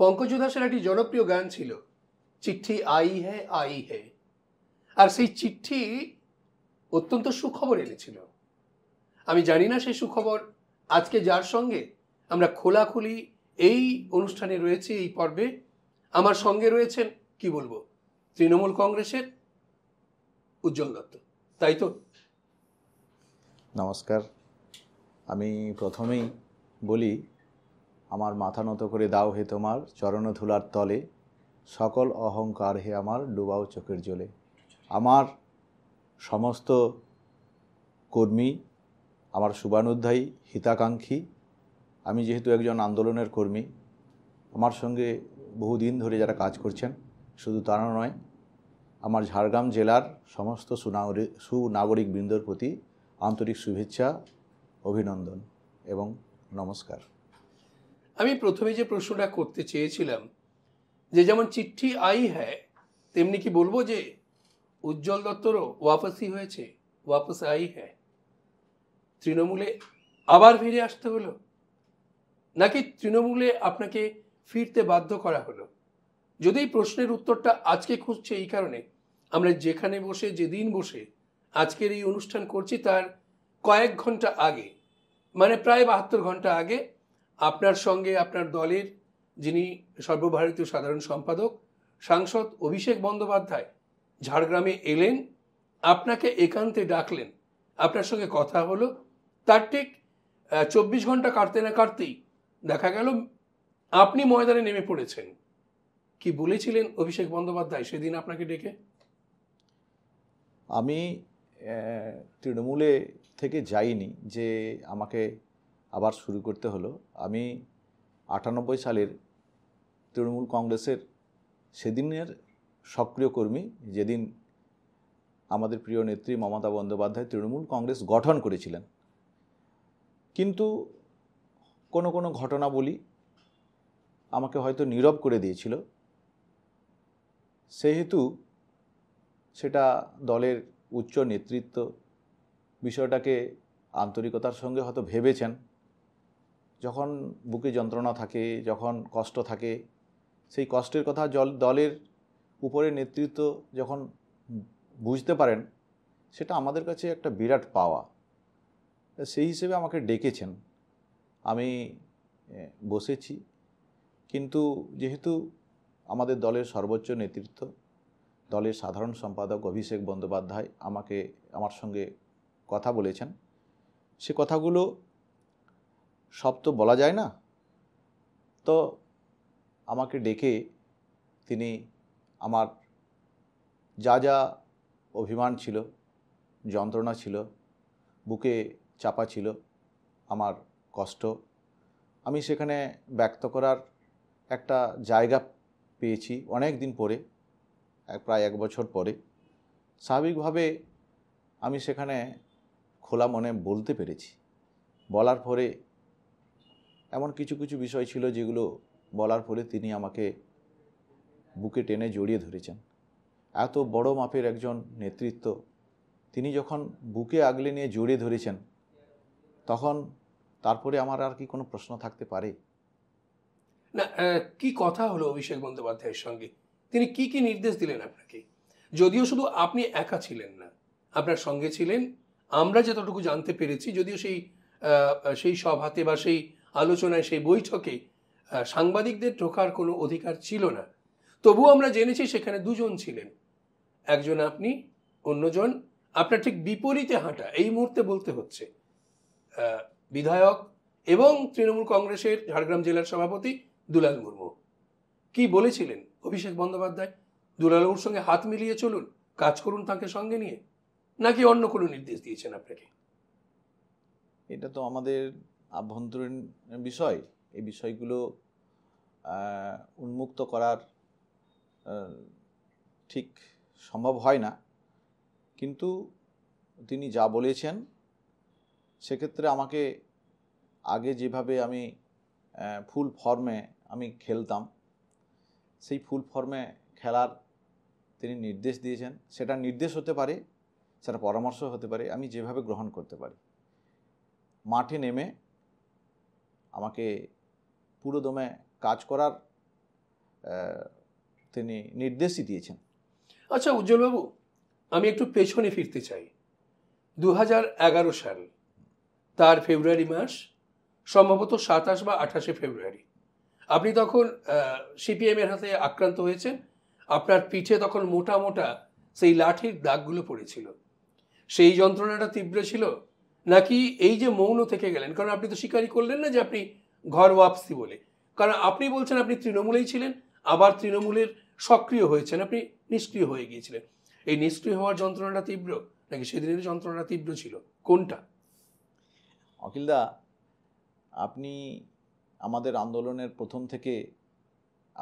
পঙ্কজ একটি জনপ্রিয় গান ছিল চিঠি আই হে আই হে আর সেই চিঠি অত্যন্ত সুখবর এনেছিল আমি জানি না সেই সুখবর আজকে যার সঙ্গে আমরা খোলাখুলি এই অনুষ্ঠানে রয়েছে এই পর্বে আমার সঙ্গে রয়েছেন কি বলবো তৃণমূল কংগ্রেসের উজ্জ্বল দত্ত তাই তো নমস্কার আমি প্রথমেই বলি আমার মাথা নত করে দাও হে তোমার চরণধুলার তলে সকল অহংকার হে আমার ডুবাও চোখের জলে আমার সমস্ত কর্মী আমার শুভানুধ্যায়ী হিতাকাঙ্ক্ষী আমি যেহেতু একজন আন্দোলনের কর্মী আমার সঙ্গে বহুদিন ধরে যারা কাজ করছেন শুধু তারা নয় আমার ঝাড়গ্রাম জেলার সমস্ত সুনাগরিক সুনাগরিকবৃন্দর প্রতি আন্তরিক শুভেচ্ছা অভিনন্দন এবং নমস্কার আমি প্রথমে যে প্রশ্নটা করতে চেয়েছিলাম যে যেমন চিঠি আই হ্যায় তেমনি কি বলবো যে উজ্জ্বল দত্তরও ওয়াপসি হয়েছে ওয়াপস আই হ্যায় তৃণমূলে আবার ফিরে আসতে হলো নাকি তৃণমূলে আপনাকে ফিরতে বাধ্য করা হলো যদি এই প্রশ্নের উত্তরটা আজকে খুঁজছে এই কারণে আমরা যেখানে বসে যেদিন বসে আজকের এই অনুষ্ঠান করছি তার কয়েক ঘন্টা আগে মানে প্রায় বাহাত্তর ঘন্টা আগে আপনার সঙ্গে আপনার দলের যিনি সর্বভারতীয় সাধারণ সম্পাদক সাংসদ অভিষেক বন্দ্যোপাধ্যায় ঝাড়গ্রামে এলেন আপনাকে একান্তে ডাকলেন আপনার সঙ্গে কথা হলো তার ঠিক চব্বিশ ঘন্টা কাটতে না কাটতেই দেখা গেল আপনি ময়দানে নেমে পড়েছেন কি বলেছিলেন অভিষেক বন্দ্যোপাধ্যায় সেদিন আপনাকে ডেকে আমি তৃণমূলে থেকে যাইনি যে আমাকে আবার শুরু করতে হলো আমি আটানব্বই সালের তৃণমূল কংগ্রেসের সেদিনের সক্রিয় কর্মী যেদিন আমাদের প্রিয় নেত্রী মমতা বন্দ্যোপাধ্যায় তৃণমূল কংগ্রেস গঠন করেছিলেন কিন্তু কোনো কোনো ঘটনাবলী আমাকে হয়তো নীরব করে দিয়েছিল সেহেতু সেটা দলের উচ্চ নেতৃত্ব বিষয়টাকে আন্তরিকতার সঙ্গে হয়তো ভেবেছেন যখন বুকে যন্ত্রণা থাকে যখন কষ্ট থাকে সেই কষ্টের কথা জল দলের উপরে নেতৃত্ব যখন বুঝতে পারেন সেটা আমাদের কাছে একটা বিরাট পাওয়া সেই হিসেবে আমাকে ডেকেছেন আমি বসেছি কিন্তু যেহেতু আমাদের দলের সর্বোচ্চ নেতৃত্ব দলের সাধারণ সম্পাদক অভিষেক বন্দ্যোপাধ্যায় আমাকে আমার সঙ্গে কথা বলেছেন সে কথাগুলো সব তো বলা যায় না তো আমাকে ডেকে তিনি আমার যা যা অভিমান ছিল যন্ত্রণা ছিল বুকে চাপা ছিল আমার কষ্ট আমি সেখানে ব্যক্ত করার একটা জায়গা পেয়েছি অনেক দিন পরে প্রায় এক বছর পরে স্বাভাবিকভাবে আমি সেখানে খোলা মনে বলতে পেরেছি বলার পরে এমন কিছু কিছু বিষয় ছিল যেগুলো বলার ফলে তিনি আমাকে বুকে টেনে জড়িয়ে ধরেছেন এত বড় মাপের একজন নেতৃত্ব তিনি যখন বুকে আগলে নিয়ে জড়িয়ে ধরেছেন তখন তারপরে আমার আর কি কোনো প্রশ্ন থাকতে পারে না কি কথা হলো অভিষেক বন্দ্যোপাধ্যায়ের সঙ্গে তিনি কি কি নির্দেশ দিলেন আপনাকে যদিও শুধু আপনি একা ছিলেন না আপনার সঙ্গে ছিলেন আমরা যতটুকু জানতে পেরেছি যদিও সেই সেই সভাতে বা সেই আলোচনায় সেই বৈঠকে সাংবাদিকদের ঢোকার কোনো অধিকার ছিল না তবু আমরা জেনেছি সেখানে দুজন ছিলেন একজন আপনি অন্যজন আপনার ঠিক বিপরীতে হাঁটা এই মুহূর্তে বলতে হচ্ছে বিধায়ক এবং তৃণমূল কংগ্রেসের ঝাড়গ্রাম জেলার সভাপতি দুলাল মুর্মু কি বলেছিলেন অভিষেক বন্দ্যোপাধ্যায় দুলাল দুলালবাবুর সঙ্গে হাত মিলিয়ে চলুন কাজ করুন তাকে সঙ্গে নিয়ে নাকি অন্য কোনো নির্দেশ দিয়েছেন আপনাকে এটা তো আমাদের আভ্যন্তরীণ বিষয় এই বিষয়গুলো উন্মুক্ত করার ঠিক সম্ভব হয় না কিন্তু তিনি যা বলেছেন সেক্ষেত্রে আমাকে আগে যেভাবে আমি ফুল ফর্মে আমি খেলতাম সেই ফুল ফর্মে খেলার তিনি নির্দেশ দিয়েছেন সেটা নির্দেশ হতে পারে সেটা পরামর্শ হতে পারে আমি যেভাবে গ্রহণ করতে পারি মাঠে নেমে আমাকে পুরোদমে কাজ করার তিনি নির্দেশই দিয়েছেন আচ্ছা উজ্জ্বলবাবু আমি একটু পেছনে ফিরতে চাই দু সাল তার ফেব্রুয়ারি মাস সম্ভবত সাতাশ বা আঠাশে ফেব্রুয়ারি আপনি তখন সিপিএমের হাতে আক্রান্ত হয়েছেন আপনার পিঠে তখন মোটা মোটা সেই লাঠির দাগগুলো পড়েছিল সেই যন্ত্রণাটা তীব্র ছিল নাকি এই যে মৌন থেকে গেলেন কারণ আপনি তো স্বীকারই করলেন না যে আপনি ঘর ওয়াপসি বলে কারণ আপনি বলছেন আপনি তৃণমূলেই ছিলেন আবার তৃণমূলের সক্রিয় হয়েছেন আপনি নিষ্ক্রিয় হয়ে গিয়েছিলেন এই নিষ্ক্রিয় হওয়ার যন্ত্রণাটা তীব্র নাকি সেদিনের যন্ত্রণাটা তীব্র ছিল কোনটা অখিলদা আপনি আমাদের আন্দোলনের প্রথম থেকে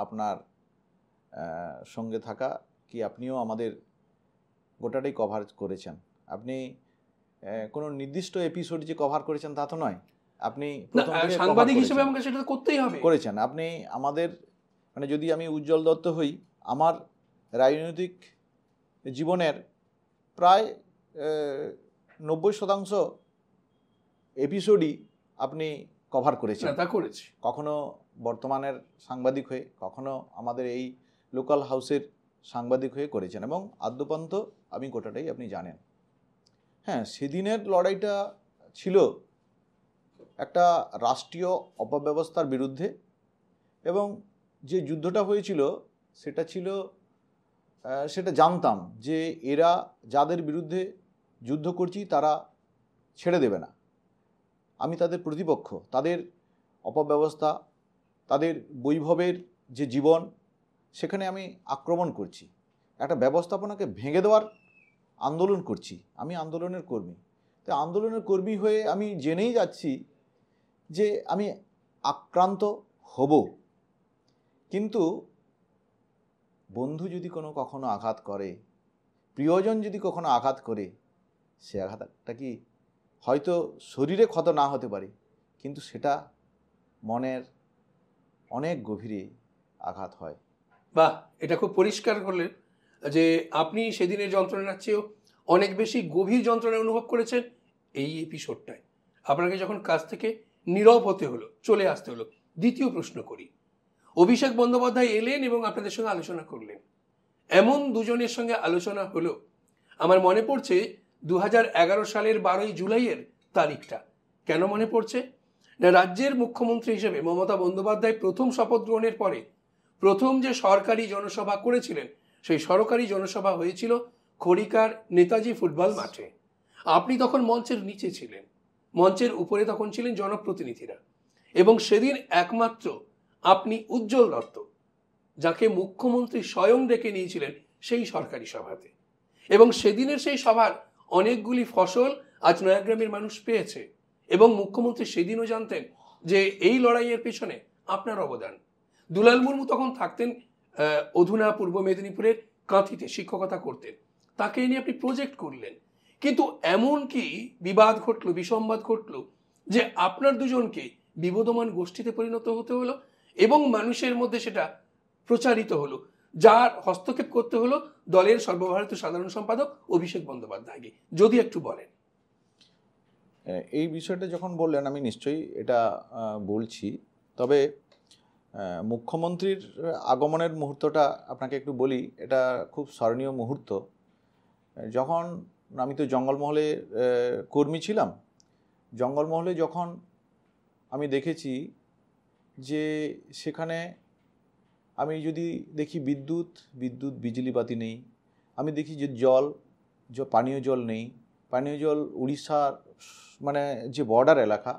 আপনার সঙ্গে থাকা কি আপনিও আমাদের গোটাটাই কভার করেছেন আপনি কোনো নির্দিষ্ট এপিসোড যে কভার করেছেন তা তো নয় আপনি সাংবাদিক হিসেবে আমাকে সেটা করতেই হবে করেছেন আপনি আমাদের মানে যদি আমি উজ্জ্বল দত্ত হই আমার রাজনৈতিক জীবনের প্রায় নব্বই শতাংশ এপিসোডই আপনি কভার করেছেন তা করেছি কখনো বর্তমানের সাংবাদিক হয়ে কখনো আমাদের এই লোকাল হাউসের সাংবাদিক হয়ে করেছেন এবং আদ্যপান্ত আমি গোটাটাই আপনি জানেন হ্যাঁ সেদিনের লড়াইটা ছিল একটা রাষ্ট্রীয় অপব্যবস্থার বিরুদ্ধে এবং যে যুদ্ধটা হয়েছিল সেটা ছিল সেটা জানতাম যে এরা যাদের বিরুদ্ধে যুদ্ধ করছি তারা ছেড়ে দেবে না আমি তাদের প্রতিপক্ষ তাদের অপব্যবস্থা তাদের বৈভবের যে জীবন সেখানে আমি আক্রমণ করছি একটা ব্যবস্থাপনাকে ভেঙে দেওয়ার আন্দোলন করছি আমি আন্দোলনের কর্মী তো আন্দোলনের কর্মী হয়ে আমি জেনেই যাচ্ছি যে আমি আক্রান্ত হব কিন্তু বন্ধু যদি কোনো কখনো আঘাত করে প্রিয়জন যদি কখনো আঘাত করে সে আঘাতটা কি হয়তো শরীরে ক্ষত না হতে পারে কিন্তু সেটা মনের অনেক গভীরে আঘাত হয় বা এটা খুব পরিষ্কার হলে যে আপনি সেদিনের যন্ত্রণার চেয়েও অনেক বেশি গভীর যন্ত্রণা অনুভব করেছেন এই এপিসোডটায় আপনাকে যখন কাজ থেকে নীরব হতে হলো চলে আসতে হলো দ্বিতীয় প্রশ্ন করি অভিষেক বন্দ্যোপাধ্যায় এলেন এবং আপনাদের সঙ্গে আলোচনা করলেন এমন দুজনের সঙ্গে আলোচনা হলো আমার মনে পড়ছে দু সালের বারোই জুলাইয়ের তারিখটা কেন মনে পড়ছে না রাজ্যের মুখ্যমন্ত্রী হিসেবে মমতা বন্দ্যোপাধ্যায় প্রথম শপথ গ্রহণের পরে প্রথম যে সরকারি জনসভা করেছিলেন সেই সরকারি জনসভা হয়েছিল খড়িকার নেতাজি ফুটবল মাঠে আপনি তখন মঞ্চের নিচে ছিলেন মঞ্চের উপরে তখন ছিলেন জনপ্রতিনিধিরা এবং সেদিন একমাত্র আপনি উজ্জ্বল দত্ত যাকে মুখ্যমন্ত্রী স্বয়ং ডেকে নিয়েছিলেন সেই সরকারি সভাতে এবং সেদিনের সেই সভার অনেকগুলি ফসল আজ নয়াগ্রামের মানুষ পেয়েছে এবং মুখ্যমন্ত্রী সেদিনও জানতেন যে এই লড়াইয়ের পেছনে আপনার অবদান দুলাল মুর্মু তখন থাকতেন অধুনা পূর্ব মেদিনীপুরের কাঁথিতে শিক্ষকতা করতেন তাকে নিয়ে আপনি প্রজেক্ট করলেন কিন্তু এমন কি বিবাদ ঘটল বিসম্বাদ ঘটল যে আপনার দুজনকে বিবদমান গোষ্ঠীতে পরিণত হতে হলো এবং মানুষের মধ্যে সেটা প্রচারিত হলো যার হস্তক্ষেপ করতে হলো দলের সর্বভারতীয় সাধারণ সম্পাদক অভিষেক বন্দ্যোপাধ্যায়কে যদি একটু বলেন এই বিষয়টা যখন বললেন আমি নিশ্চয়ই এটা বলছি তবে মুখ্যমন্ত্রীর আগমনের মুহূর্তটা আপনাকে একটু বলি এটা খুব স্মরণীয় মুহূর্ত যখন আমি তো জঙ্গলমহলে কর্মী ছিলাম জঙ্গলমহলে যখন আমি দেখেছি যে সেখানে আমি যদি দেখি বিদ্যুৎ বিদ্যুৎ বিজলি বাতি নেই আমি দেখি যে জল পানীয় জল নেই পানীয় জল উড়িষ্যার মানে যে বর্ডার এলাকা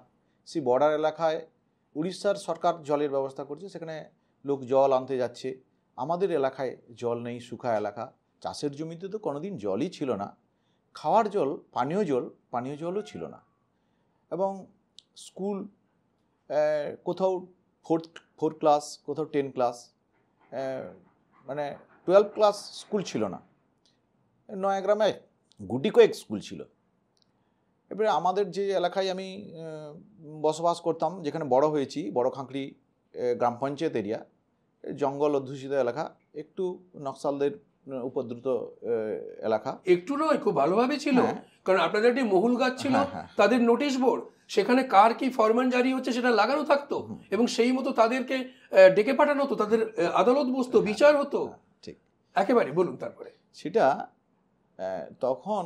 সেই বর্ডার এলাকায় উড়িষ্যার সরকার জলের ব্যবস্থা করছে সেখানে লোক জল আনতে যাচ্ছে আমাদের এলাকায় জল নেই শুখা এলাকা চাষের জমিতে তো কোনোদিন জলই ছিল না খাওয়ার জল পানীয় জল পানীয় জলও ছিল না এবং স্কুল কোথাও ফোর্থ ফোর ক্লাস কোথাও টেন ক্লাস মানে টুয়েলভ ক্লাস স্কুল ছিল না নয়াগ্রামে গুটি কয়েক স্কুল ছিল এবারে আমাদের যে এলাকায় আমি বসবাস করতাম যেখানে বড় হয়েছি বড় খাঁকড়ি গ্রাম পঞ্চায়েত এরিয়া জঙ্গল অধ্যুষিত এলাকা একটু নকশালদের উপদ্রুত এলাকা একটু নয় খুব ভালোভাবে ছিল হ্যাঁ। কারণ আপনাদের একটি মহুল গাছ ছিল হ্যাঁ, হ্যাঁ। তাদের নোটিশ বোর্ড সেখানে কার কি ফরমান জারি হচ্ছে সেটা লাগানো থাকতো এবং সেই মতো তাদেরকে ডেকে পাঠানো হতো তাদের আদালত বসতো বিচার হতো ঠিক একেবারে বলুন তারপরে সেটা তখন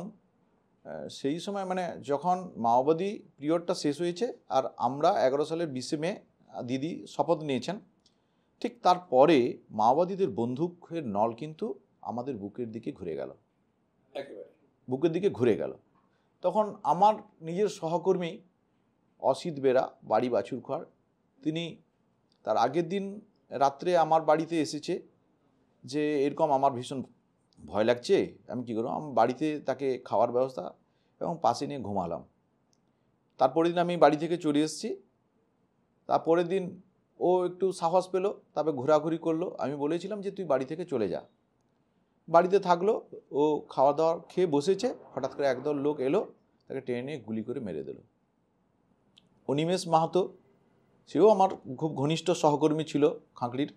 সেই সময় মানে যখন মাওবাদী পিরিয়ডটা শেষ হয়েছে আর আমরা এগারো সালের বিশে মে দিদি শপথ নিয়েছেন ঠিক তারপরে মাওবাদীদের বন্দুকের নল কিন্তু আমাদের বুকের দিকে ঘুরে গেল বুকের দিকে ঘুরে গেল তখন আমার নিজের সহকর্মী অসিত বেরা বাড়ি বাছুর বাছুরখর তিনি তার আগের দিন রাত্রে আমার বাড়িতে এসেছে যে এরকম আমার ভীষণ ভয় লাগছে আমি কী করলাম বাড়িতে তাকে খাওয়ার ব্যবস্থা এবং পাশে নিয়ে ঘুমালাম তারপরের দিন আমি বাড়ি থেকে চলে এসেছি তারপরের দিন ও একটু সাহস পেলো তারপরে ঘোরাঘুরি করলো আমি বলেছিলাম যে তুই বাড়ি থেকে চলে যা বাড়িতে থাকলো ও খাওয়া দাওয়া খেয়ে বসেছে হঠাৎ করে একদল লোক এলো তাকে ট্রেনে গুলি করে মেরে দিল অনিমেষ মাহাতো সেও আমার খুব ঘনিষ্ঠ সহকর্মী ছিল খাঁকড়ির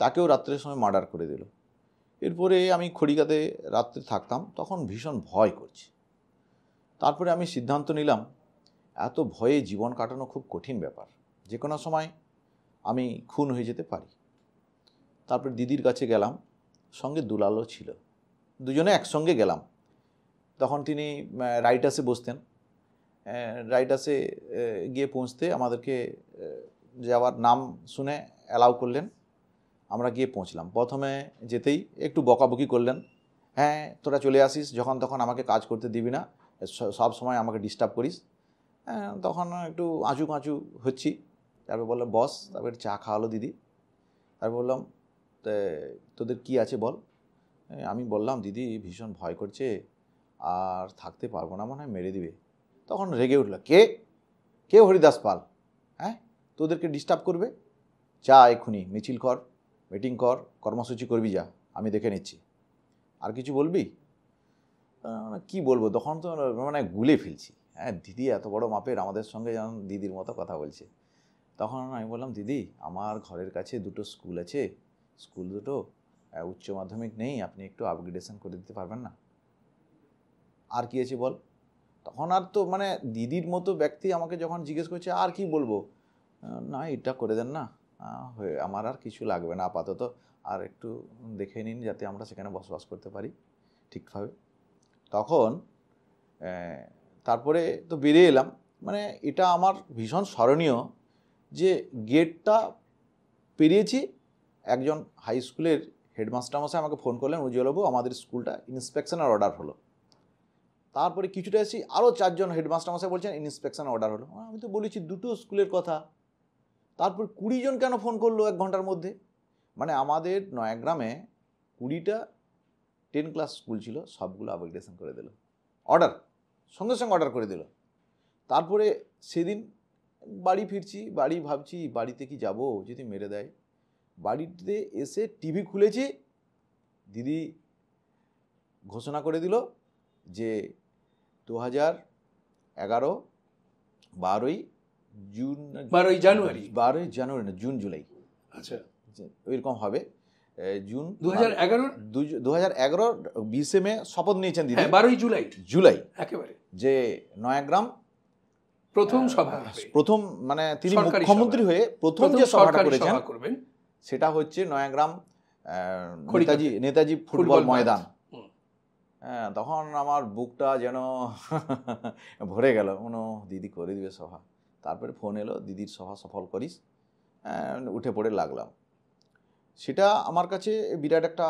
তাকেও রাত্রের সময় মার্ডার করে দিল এরপরে আমি খড়িকাতে রাত্রে থাকতাম তখন ভীষণ ভয় করছি তারপরে আমি সিদ্ধান্ত নিলাম এত ভয়ে জীবন কাটানো খুব কঠিন ব্যাপার যে কোনো সময় আমি খুন হয়ে যেতে পারি তারপর দিদির কাছে গেলাম সঙ্গে দুলালও ছিল দুজনে একসঙ্গে গেলাম তখন তিনি রাইটাসে বসতেন রাইটাসে গিয়ে পৌঁছতে আমাদেরকে যাওয়ার নাম শুনে অ্যালাউ করলেন আমরা গিয়ে পৌঁছলাম প্রথমে যেতেই একটু বকাবকি করলেন হ্যাঁ তোরা চলে আসিস যখন তখন আমাকে কাজ করতে দিবি না সব সময় আমাকে ডিস্টার্ব করিস হ্যাঁ, তখন একটু আঁচু কাঁচু হচ্ছি তারপর বললাম বস তারপর চা খাওয়ালো দিদি তারপর বললাম তোদের কি আছে বল আমি বললাম দিদি ভীষণ ভয় করছে আর থাকতে পারবো না মনে হয় মেরে দিবে তখন রেগে উঠল কে কে হরিদাস পাল হ্যাঁ তোদেরকে ডিস্টার্ব করবে চা এক্ষুনি মিছিল কর মিটিং কর কর্মসূচি করবি যা আমি দেখে নিচ্ছি আর কিছু বলবি মানে কি বলবো তখন তো মানে গুলে ফেলছি হ্যাঁ দিদি এত বড় মাপের আমাদের সঙ্গে যেন দিদির মতো কথা বলছে তখন আমি বললাম দিদি আমার ঘরের কাছে দুটো স্কুল আছে স্কুল দুটো উচ্চ মাধ্যমিক নেই আপনি একটু আপগ্রেডেশন করে দিতে পারবেন না আর কি আছে বল তখন আর তো মানে দিদির মতো ব্যক্তি আমাকে যখন জিজ্ঞেস করছে আর কি বলবো না এটা করে দেন না হয়ে আমার আর কিছু লাগবে না আপাতত আর একটু দেখে নিন যাতে আমরা সেখানে বসবাস করতে পারি ঠিকভাবে তখন তারপরে তো বেরিয়ে এলাম মানে এটা আমার ভীষণ স্মরণীয় যে গেটটা পেরিয়েছি একজন হাই স্কুলের হেডমাস্টার মশাই আমাকে ফোন করলেন উজ্জ্বলবাবু আমাদের স্কুলটা ইন্সপেকশনের অর্ডার হলো তারপরে কিছুটা এসেছি আরও চারজন হেডমাস্টার মশাই বলছেন ইন্সপেকশন অর্ডার হলো আমি তো বলেছি দুটো স্কুলের কথা তারপর কুড়িজন কেন ফোন করলো এক ঘন্টার মধ্যে মানে আমাদের নয়াগ্রামে কুড়িটা টেন ক্লাস স্কুল ছিল সবগুলো আপগ্রেডেশন করে দিল অর্ডার সঙ্গে সঙ্গে অর্ডার করে দিল তারপরে সেদিন বাড়ি ফিরছি বাড়ি ভাবছি বাড়িতে কি যাব যদি মেরে দেয় বাড়িতে এসে টিভি খুলেছি দিদি ঘোষণা করে দিল যে দু হাজার এগারো বারোই জুন বারোই জানুয়ারি বারোই জানুয়ারি না জুন জুলাই আচ্ছা ওইরকম হবে জুন দু হাজার এগারো দু হাজার এগারো বিশে মে শপথ নিয়েছেন দিদি হ্যাঁ, বারোই জুলাই জুলাই একেবারে যে নয়াগ্রাম প্রথম সভা প্রথম মানে তিনি মুখ্যমন্ত্রী হয়ে প্রথম যে সভাটা করেছেন সেটা হচ্ছে নয়াগ্রাম নেতাজি নেতাজি ফুটবল ময়দান হ্যাঁ, তখন আমার বুকটা যেন ভরে গেল কোনো দিদি করে দিবে সভা তারপরে ফোন এলো দিদির সভা সফল করিস উঠে পড়ে লাগলাম সেটা আমার কাছে বিরাট একটা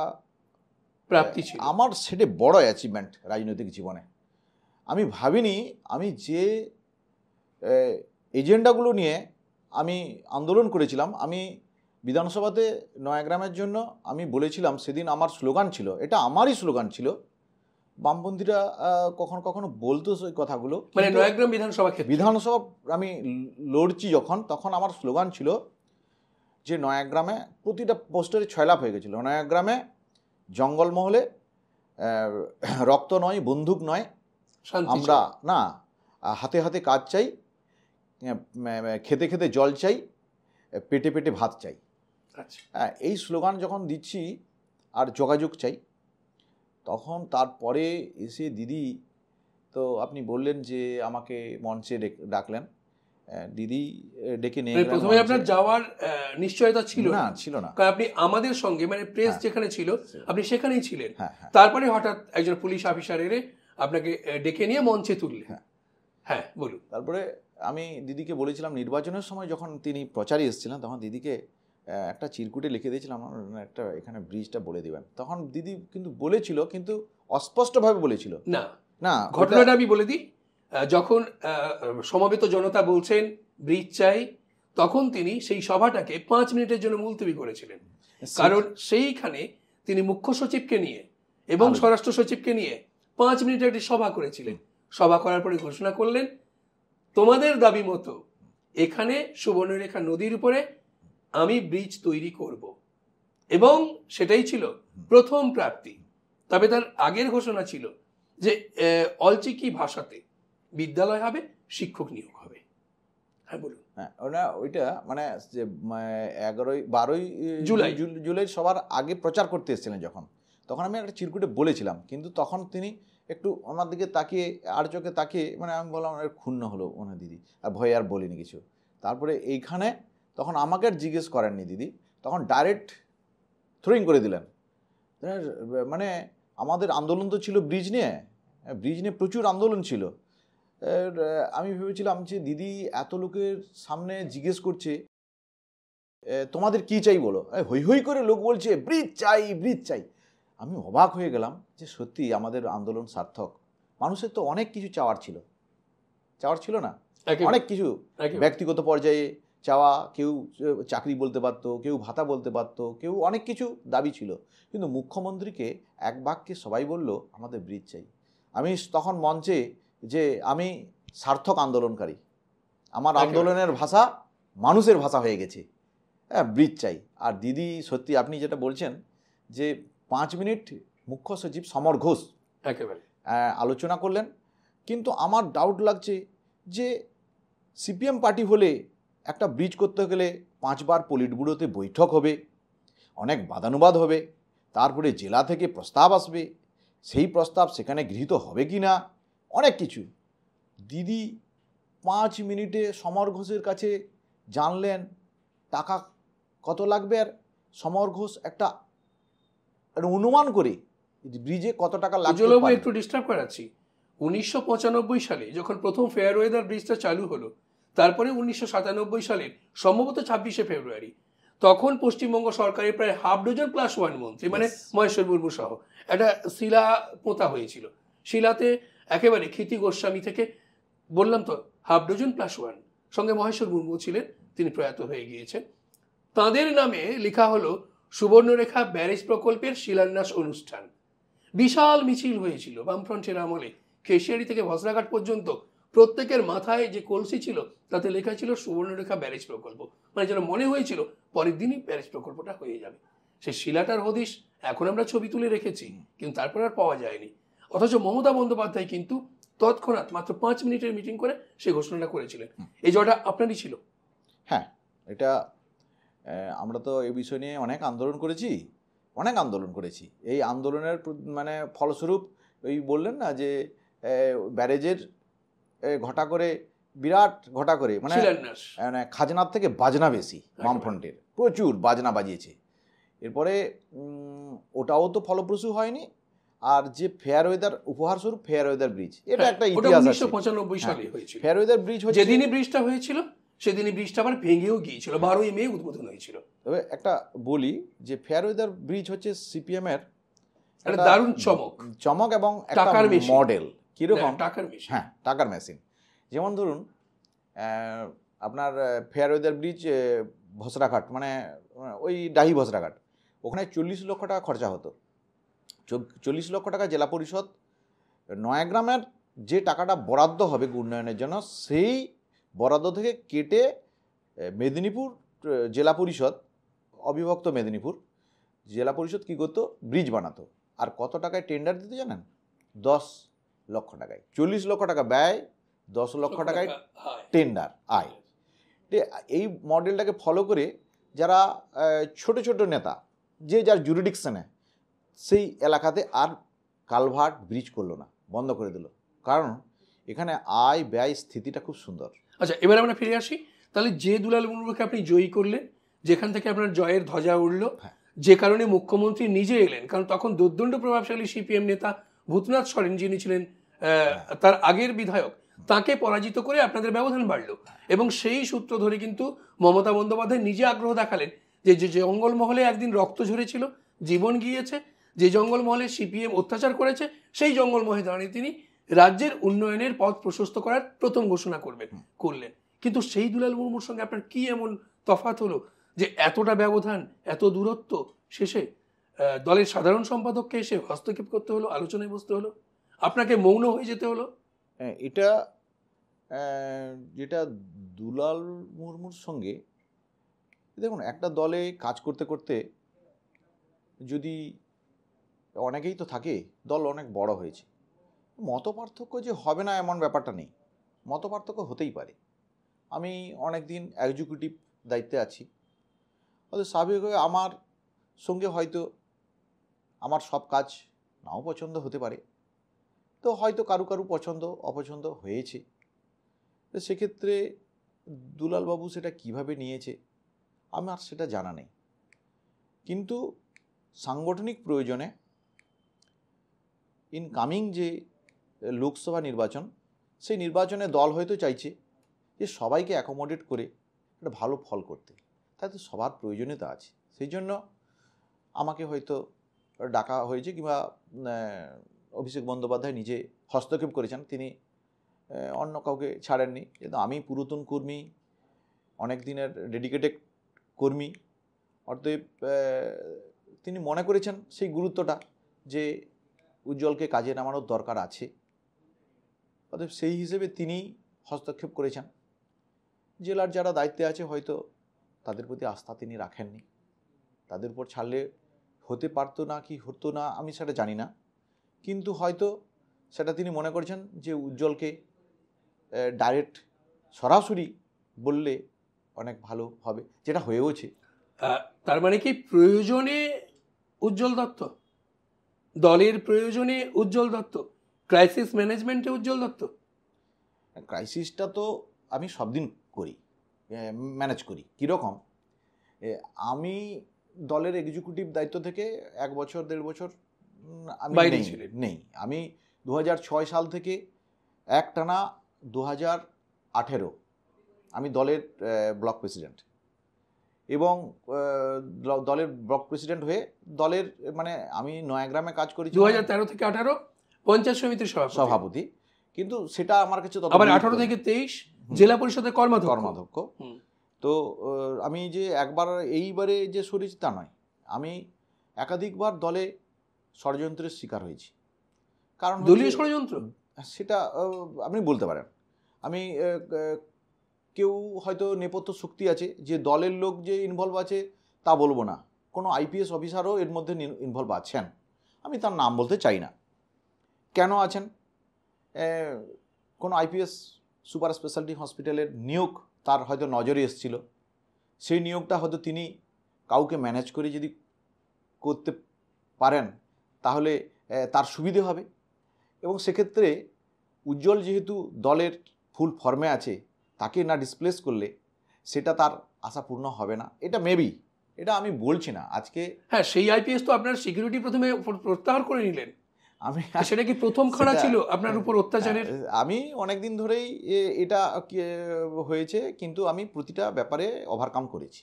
প্রাপ্তি ছিল আমার সেটা বড় অ্যাচিভমেন্ট রাজনৈতিক জীবনে আমি ভাবিনি আমি যে এজেন্ডাগুলো নিয়ে আমি আন্দোলন করেছিলাম আমি বিধানসভাতে নয়াগ্রামের জন্য আমি বলেছিলাম সেদিন আমার স্লোগান ছিল এটা আমারই স্লোগান ছিল বামপন্থীরা কখনো কখনো বলতো সেই কথাগুলো মানে নয়াগ্রাম বিধানসভা বিধানসভা আমি লড়ছি যখন তখন আমার স্লোগান ছিল যে নয়াগ্রামে প্রতিটা পোস্টারে ছয়লাভ হয়ে গেছিলো নয়াগ্রামে জঙ্গলমহলে রক্ত নয় বন্দুক নয় আমরা না হাতে হাতে কাজ চাই খেতে খেতে জল চাই পেটে পেটে ভাত চাই আচ্ছা। হ্যাঁ এই স্লোগান যখন দিচ্ছি আর যোগাযোগ চাই তখন তারপরে এসে দিদি তো আপনি বললেন যে আমাকে মঞ্চে ডাকলেন দিদি ডেকে নিয়ে মানে প্রথমে আপনার যাওয়ার নিশ্চয়তা ছিল না ছিল না কারণ আপনি আমাদের সঙ্গে মানে প্রেস হ্যাঁ, যেখানে হ্যাঁ, ছিল আপনি সেখানেই ছিলেন হ্যাঁ, তারপরে হঠাৎ একজন পুলিশ অফিসার এলে আপনাকে ডেকে নিয়ে মঞ্চে তুললেন হ্যাঁ বলুন তারপরে আমি দিদিকে বলেছিলাম নির্বাচনের সময় যখন তিনি প্রচারে এসেছিলেন তখন দিদিকে একটা চিরকুটে লিখে দিয়েছিলাম আমার একটা এখানে ব্রিজটা বলে দিবেন তখন দিদি কিন্তু বলেছিল কিন্তু অস্পষ্টভাবে বলেছিল না না ঘটনাটা আমি বলে দিই যখন সমবেত জনতা বলছেন ব্রিজ চাই তখন তিনি সেই সভাটাকে পাঁচ মিনিটের জন্য মুলতবি করেছিলেন কারণ সেইখানে তিনি মুখ্য সচিবকে নিয়ে এবং স্বরাষ্ট্র সচিবকে নিয়ে পাঁচ মিনিটের একটি সভা করেছিলেন সভা করার পরে ঘোষণা করলেন তোমাদের দাবি মতো এখানে সুবর্ণরেখা নদীর উপরে আমি ব্রিজ তৈরি করব এবং সেটাই ছিল প্রথম প্রাপ্তি তবে তার আগের ঘোষণা ছিল যে অলচিকি ভাষাতে বিদ্যালয় হবে শিক্ষক নিয়োগ হবে হ্যাঁ বলুন হ্যাঁ ওটা ওইটা মানে যে এগারোই বারোই জুলাই জুলাই সবার আগে প্রচার করতে এসেছিলেন যখন তখন আমি একটা চিরকুটে বলেছিলাম কিন্তু তখন তিনি একটু আমার দিকে তাকিয়ে আর চোখে তাকিয়ে মানে আমি বললাম ক্ষুণ্ণ হলো ওনার দিদি আর ভয়ে আর বলিনি কিছু তারপরে এইখানে তখন আমাকে আর জিজ্ঞেস করেননি দিদি তখন ডাইরেক্ট থ্রোয়িং করে দিলেন মানে আমাদের আন্দোলন তো ছিল ব্রিজ নিয়ে হ্যাঁ, ব্রিজ নিয়ে প্রচুর আন্দোলন ছিল আমি ভেবেছিলাম যে দিদি এত লোকের সামনে জিজ্ঞেস করছে তোমাদের কি চাই বলো হই হই করে লোক বলছে ব্রিজ চাই ব্রিজ চাই আমি অবাক হয়ে গেলাম যে সত্যি আমাদের আন্দোলন সার্থক মানুষের তো অনেক কিছু চাওয়ার ছিল চাওয়ার ছিল না অনেক কিছু ব্যক্তিগত পর্যায়ে চাওয়া কেউ চাকরি বলতে পারতো কেউ ভাতা বলতে পারতো কেউ অনেক কিছু দাবি ছিল কিন্তু মুখ্যমন্ত্রীকে এক বাক্যে সবাই বলল আমাদের ব্রিজ চাই আমি তখন মঞ্চে যে আমি সার্থক আন্দোলনকারী আমার আন্দোলনের ভাষা মানুষের ভাষা হয়ে গেছে হ্যাঁ ব্রিজ চাই আর দিদি সত্যি আপনি যেটা বলছেন যে পাঁচ মিনিট মুখ্য সচিব সমর ঘোষ একেবারে আলোচনা করলেন কিন্তু আমার ডাউট লাগছে যে সিপিএম পার্টি হলে একটা ব্রিজ করতে গেলে পাঁচবার পলিট ব্যুরোতে বৈঠক হবে অনেক বাদানুবাদ হবে তারপরে জেলা থেকে প্রস্তাব আসবে সেই প্রস্তাব সেখানে গৃহীত হবে কি না অনেক কিছু দিদি পাঁচ মিনিটে সমর ঘোষের কাছে জানলেন টাকা কত লাগবে আর সমর ঘোষ একটা অনুমান করে ব্রিজে কত টাকা লাগবে একটু ডিস্টার্ব করাচ্ছি উনিশশো সালে যখন প্রথম ফেয়ার ওয়েদার ব্রিজটা চালু হলো তারপরে উনিশশো সাতানব্বই সালের সম্ভবত ছাব্বিশে ফেব্রুয়ারি তখন পশ্চিমবঙ্গ সরকারের প্রায় হাফ ডজন প্লাস ওয়ান মন্ত্রী মানে মহেশ্বর মুর্মু সহ একটা শিলা পোঁতা হয়েছিল শিলাতে একেবারে ক্ষিতি গোস্বামী থেকে বললাম তো হাফ ডজন প্লাস ওয়ান সঙ্গে মহেশ্বর মুর্মু ছিলেন তিনি প্রয়াত হয়ে গিয়েছেন তাঁদের নামে লেখা হলো সুবর্ণরেখা ব্যারেজ প্রকল্পের শিলান্যাস অনুষ্ঠান বিশাল মিছিল হয়েছিল বামফ্রন্টের আমলে কেশিয়ারি থেকে ভসরাঘাট পর্যন্ত প্রত্যেকের মাথায় যে কলসি ছিল তাতে লেখা ছিল সুবর্ণরেখা ব্যারেজ প্রকল্প মানে যেন মনে হয়েছিল পরের দিনই ব্যারেজ প্রকল্পটা হয়ে যাবে সেই শিলাটার হদিশ এখন আমরা ছবি তুলে রেখেছি কিন্তু তারপর আর পাওয়া যায়নি অথচ মমতা বন্দ্যোপাধ্যায় কিন্তু তৎক্ষণাৎ মাত্র পাঁচ মিনিটের মিটিং করে সেই ঘোষণাটা করেছিলেন এই জয়টা আপনারই ছিল হ্যাঁ এটা আমরা তো এই বিষয় নিয়ে অনেক আন্দোলন করেছি অনেক আন্দোলন করেছি এই আন্দোলনের মানে ফলস্বরূপ ওই বললেন না যে ব্যারেজের ঘটা করে বিরাট ঘটা করে মানে মানে খাজনার থেকে বাজনা বেশি বামফ্রন্টের প্রচুর বাজনা বাজিয়েছে এরপরে ওটাও তো ফলপ্রসূ হয়নি আর যে ফেয়ার ওয়েদার উপহার স্বরূপ ফেয়ার ওয়েদার ব্রিজ এটা হ্যাঁ, একটা ইতিহাস আছে 1995 হ্যাঁ, সালে হয়েছিল ফেয়ার ওয়েদার ব্রিজ হচ্ছে যেদিনই ব্রিজটা হয়েছিল সেদিনই ব্রিজটা আবার ভেঙেও গিয়েছিল বারোই মে উদ্বোধন হয়েছিল তবে একটা বলি যে ফেয়ার ওয়েদার ব্রিজ হচ্ছে সিপিএম এর একটা দারুণ চমক চমক এবং একটা মডেল কীরকম টাকার মেশিন হ্যাঁ টাকার মেশিন যেমন ধরুন আপনার ফেয়ার ওয়েদার ব্রিজ ভসরাঘাট মানে ওই ডাহি ভসরাঘাট ওখানে চল্লিশ লক্ষ টাকা খরচা হতো চল্লিশ লক্ষ টাকা জেলা পরিষদ নয়াগ্রামের যে টাকাটা বরাদ্দ হবে উন্নয়নের জন্য সেই বরাদ্দ থেকে কেটে মেদিনীপুর জেলা পরিষদ অবিভক্ত মেদিনীপুর জেলা পরিষদ কী করতো ব্রিজ বানাতো আর কত টাকায় টেন্ডার দিতে জানেন দশ লক্ষ টাকায় চল্লিশ লক্ষ টাকা ব্যয় দশ লক্ষ টাকায় টেন্ডার আয় এই মডেলটাকে ফলো করে যারা ছোট ছোট নেতা যে যার জুরিডিকশানে সেই এলাকাতে আর কালভার্ট ব্রিজ করলো না বন্ধ করে দিল কারণ এখানে আয় ব্যয় স্থিতিটা খুব সুন্দর আচ্ছা এবার আমরা ফিরে আসি তাহলে যে দুলাল মুর্মুকে আপনি জয়ী করলেন যেখান থেকে আপনার জয়ের ধ্বজা উঠল হ্যাঁ। যে কারণে মুখ্যমন্ত্রী নিজে এলেন কারণ তখন দুর্দণ্ড প্রভাবশালী সিপিএম নেতা ভূতনাথ সরেন যিনি ছিলেন হ্যাঁ। তার আগের বিধায়ক তাকে পরাজিত করে আপনাদের ব্যবধান বাড়লো এবং সেই সূত্র ধরে কিন্তু মমতা বন্দ্যোপাধ্যায় নিজে আগ্রহ দেখালেন যে যে জঙ্গলমহলে একদিন রক্ত ঝরেছিল জীবন গিয়েছে যে জঙ্গলমহলে সিপিএম অত্যাচার করেছে সেই জঙ্গলমহলে দাঁড়িয়ে তিনি রাজ্যের উন্নয়নের পথ প্রশস্ত করার প্রথম ঘোষণা করবেন করলেন কিন্তু সেই দুলাল মুর্মুর সঙ্গে আপনার কি এমন তফাৎ হলো যে এতটা ব্যবধান এত দূরত্ব শেষে দলের সাধারণ সম্পাদককে এসে হস্তক্ষেপ করতে হলো আলোচনায় বসতে হলো আপনাকে মৌন হয়ে যেতে হলো হ্যাঁ, এটা যেটা দুলাল মুর্মুর সঙ্গে দেখুন একটা দলে কাজ করতে করতে যদি অনেকেই তো থাকে দল অনেক বড় হয়েছে মত পার্থক্য যে হবে না এমন ব্যাপারটা নেই মত পার্থক্য হতেই পারে আমি অনেক দিন এক্সিকিউটিভ দায়িত্বে আছি অত স্বাভাবিকভাবে আমার সঙ্গে হয়তো আমার সব কাজ নাও পছন্দ হতে পারে তো হয়তো কারু কারু পছন্দ অপছন্দ হয়েছে তো সেক্ষেত্রে দুলালবাবু সেটা কিভাবে নিয়েছে আমার সেটা জানা নেই কিন্তু সাংগঠনিক প্রয়োজনে ইনকামিং যে লোকসভা নির্বাচন সেই নির্বাচনে দল হয়তো চাইছে যে সবাইকে অ্যাকোমোডেট করে একটা ভালো ফল করতে তাতে সবার প্রয়োজনীয়তা আছে সেই জন্য আমাকে হয়তো ডাকা হয়েছে কিংবা অভিষেক বন্দ্যোপাধ্যায় নিজে হস্তক্ষেপ করেছেন তিনি অন্য কাউকে ছাড়েননি কিন্তু আমি পুরাতন কর্মী অনেক দিনের ডেডিকেটেড কর্মী অর্থে তিনি মনে করেছেন সেই গুরুত্বটা যে উজ্জ্বলকে কাজে নামানোর দরকার আছে অতএব সেই হিসেবে তিনি হস্তক্ষেপ করেছেন জেলার যারা দায়িত্বে আছে হয়তো তাদের প্রতি আস্থা তিনি রাখেননি তাদের উপর ছাড়লে হতে পারতো না কি হতো না আমি সেটা জানি না কিন্তু হয়তো সেটা তিনি মনে করছেন যে উজ্জ্বলকে ডাইরেক্ট সরাসরি বললে অনেক ভালো হবে যেটা হয়েওছে তার মানে কি প্রয়োজনে উজ্জ্বল দত্ত দলের প্রয়োজনে উজ্জ্বল দত্ত ক্রাইসিস ম্যানেজমেন্টে উজ্জ্বল দত্ত ক্রাইসিসটা তো আমি সব দিন করি ম্যানেজ করি কীরকম আমি দলের এক্সিকিউটিভ দায়িত্ব থেকে এক বছর দেড় বছর আমি নেই আমি দু সাল থেকে একটানা দু হাজার আঠেরো আমি দলের ব্লক প্রেসিডেন্ট এবং দলের ব্লক প্রেসিডেন্ট হয়ে দলের মানে আমি নয়াগ্রামে কাজ করি দু হাজার তেরো থেকে আঠারো পঞ্চায়েত সমিতির সভাপতি কিন্তু সেটা আমার কাছে আঠারো থেকে তেইশ জেলা পরিষদের কর্মাধ্যক্ষ কর্মাধ্যক্ষ তো আমি যে একবার এইবারে যে সরেছি তা নয় আমি একাধিকবার দলে ষড়যন্ত্রের শিকার হয়েছি কারণ দলীয় ষড়যন্ত্র সেটা আপনি বলতে পারেন আমি কেউ হয়তো নেপথ্য শক্তি আছে যে দলের লোক যে ইনভলভ আছে তা বলবো না কোনো আইপিএস অফিসারও এর মধ্যে ইনভলভ আছেন আমি তার নাম বলতে চাই না কেন আছেন কোনো আইপিএস সুপার স্পেশালিটি হসপিটালের নিয়োগ তার হয়তো নজরে এসছিল সেই নিয়োগটা হয়তো তিনি কাউকে ম্যানেজ করে যদি করতে পারেন তাহলে তার সুবিধে হবে এবং সেক্ষেত্রে উজ্জ্বল যেহেতু দলের ফুল ফর্মে আছে তাকে না ডিসপ্লেস করলে সেটা তার আশাপূর্ণ হবে না এটা মেবি এটা আমি বলছি না আজকে হ্যাঁ সেই আইপিএস তো আপনার সিকিউরিটি প্রথমে প্রত্যাহার করে নিলেন আমি সেটা কি প্রথম খারাপ ছিল আপনার উপর অত্যাচারের হ্যাঁ, হ্যাঁ, আমি অনেক দিন ধরেই এটা হয়েছে কিন্তু আমি প্রতিটা ব্যাপারে ওভারকাম করেছি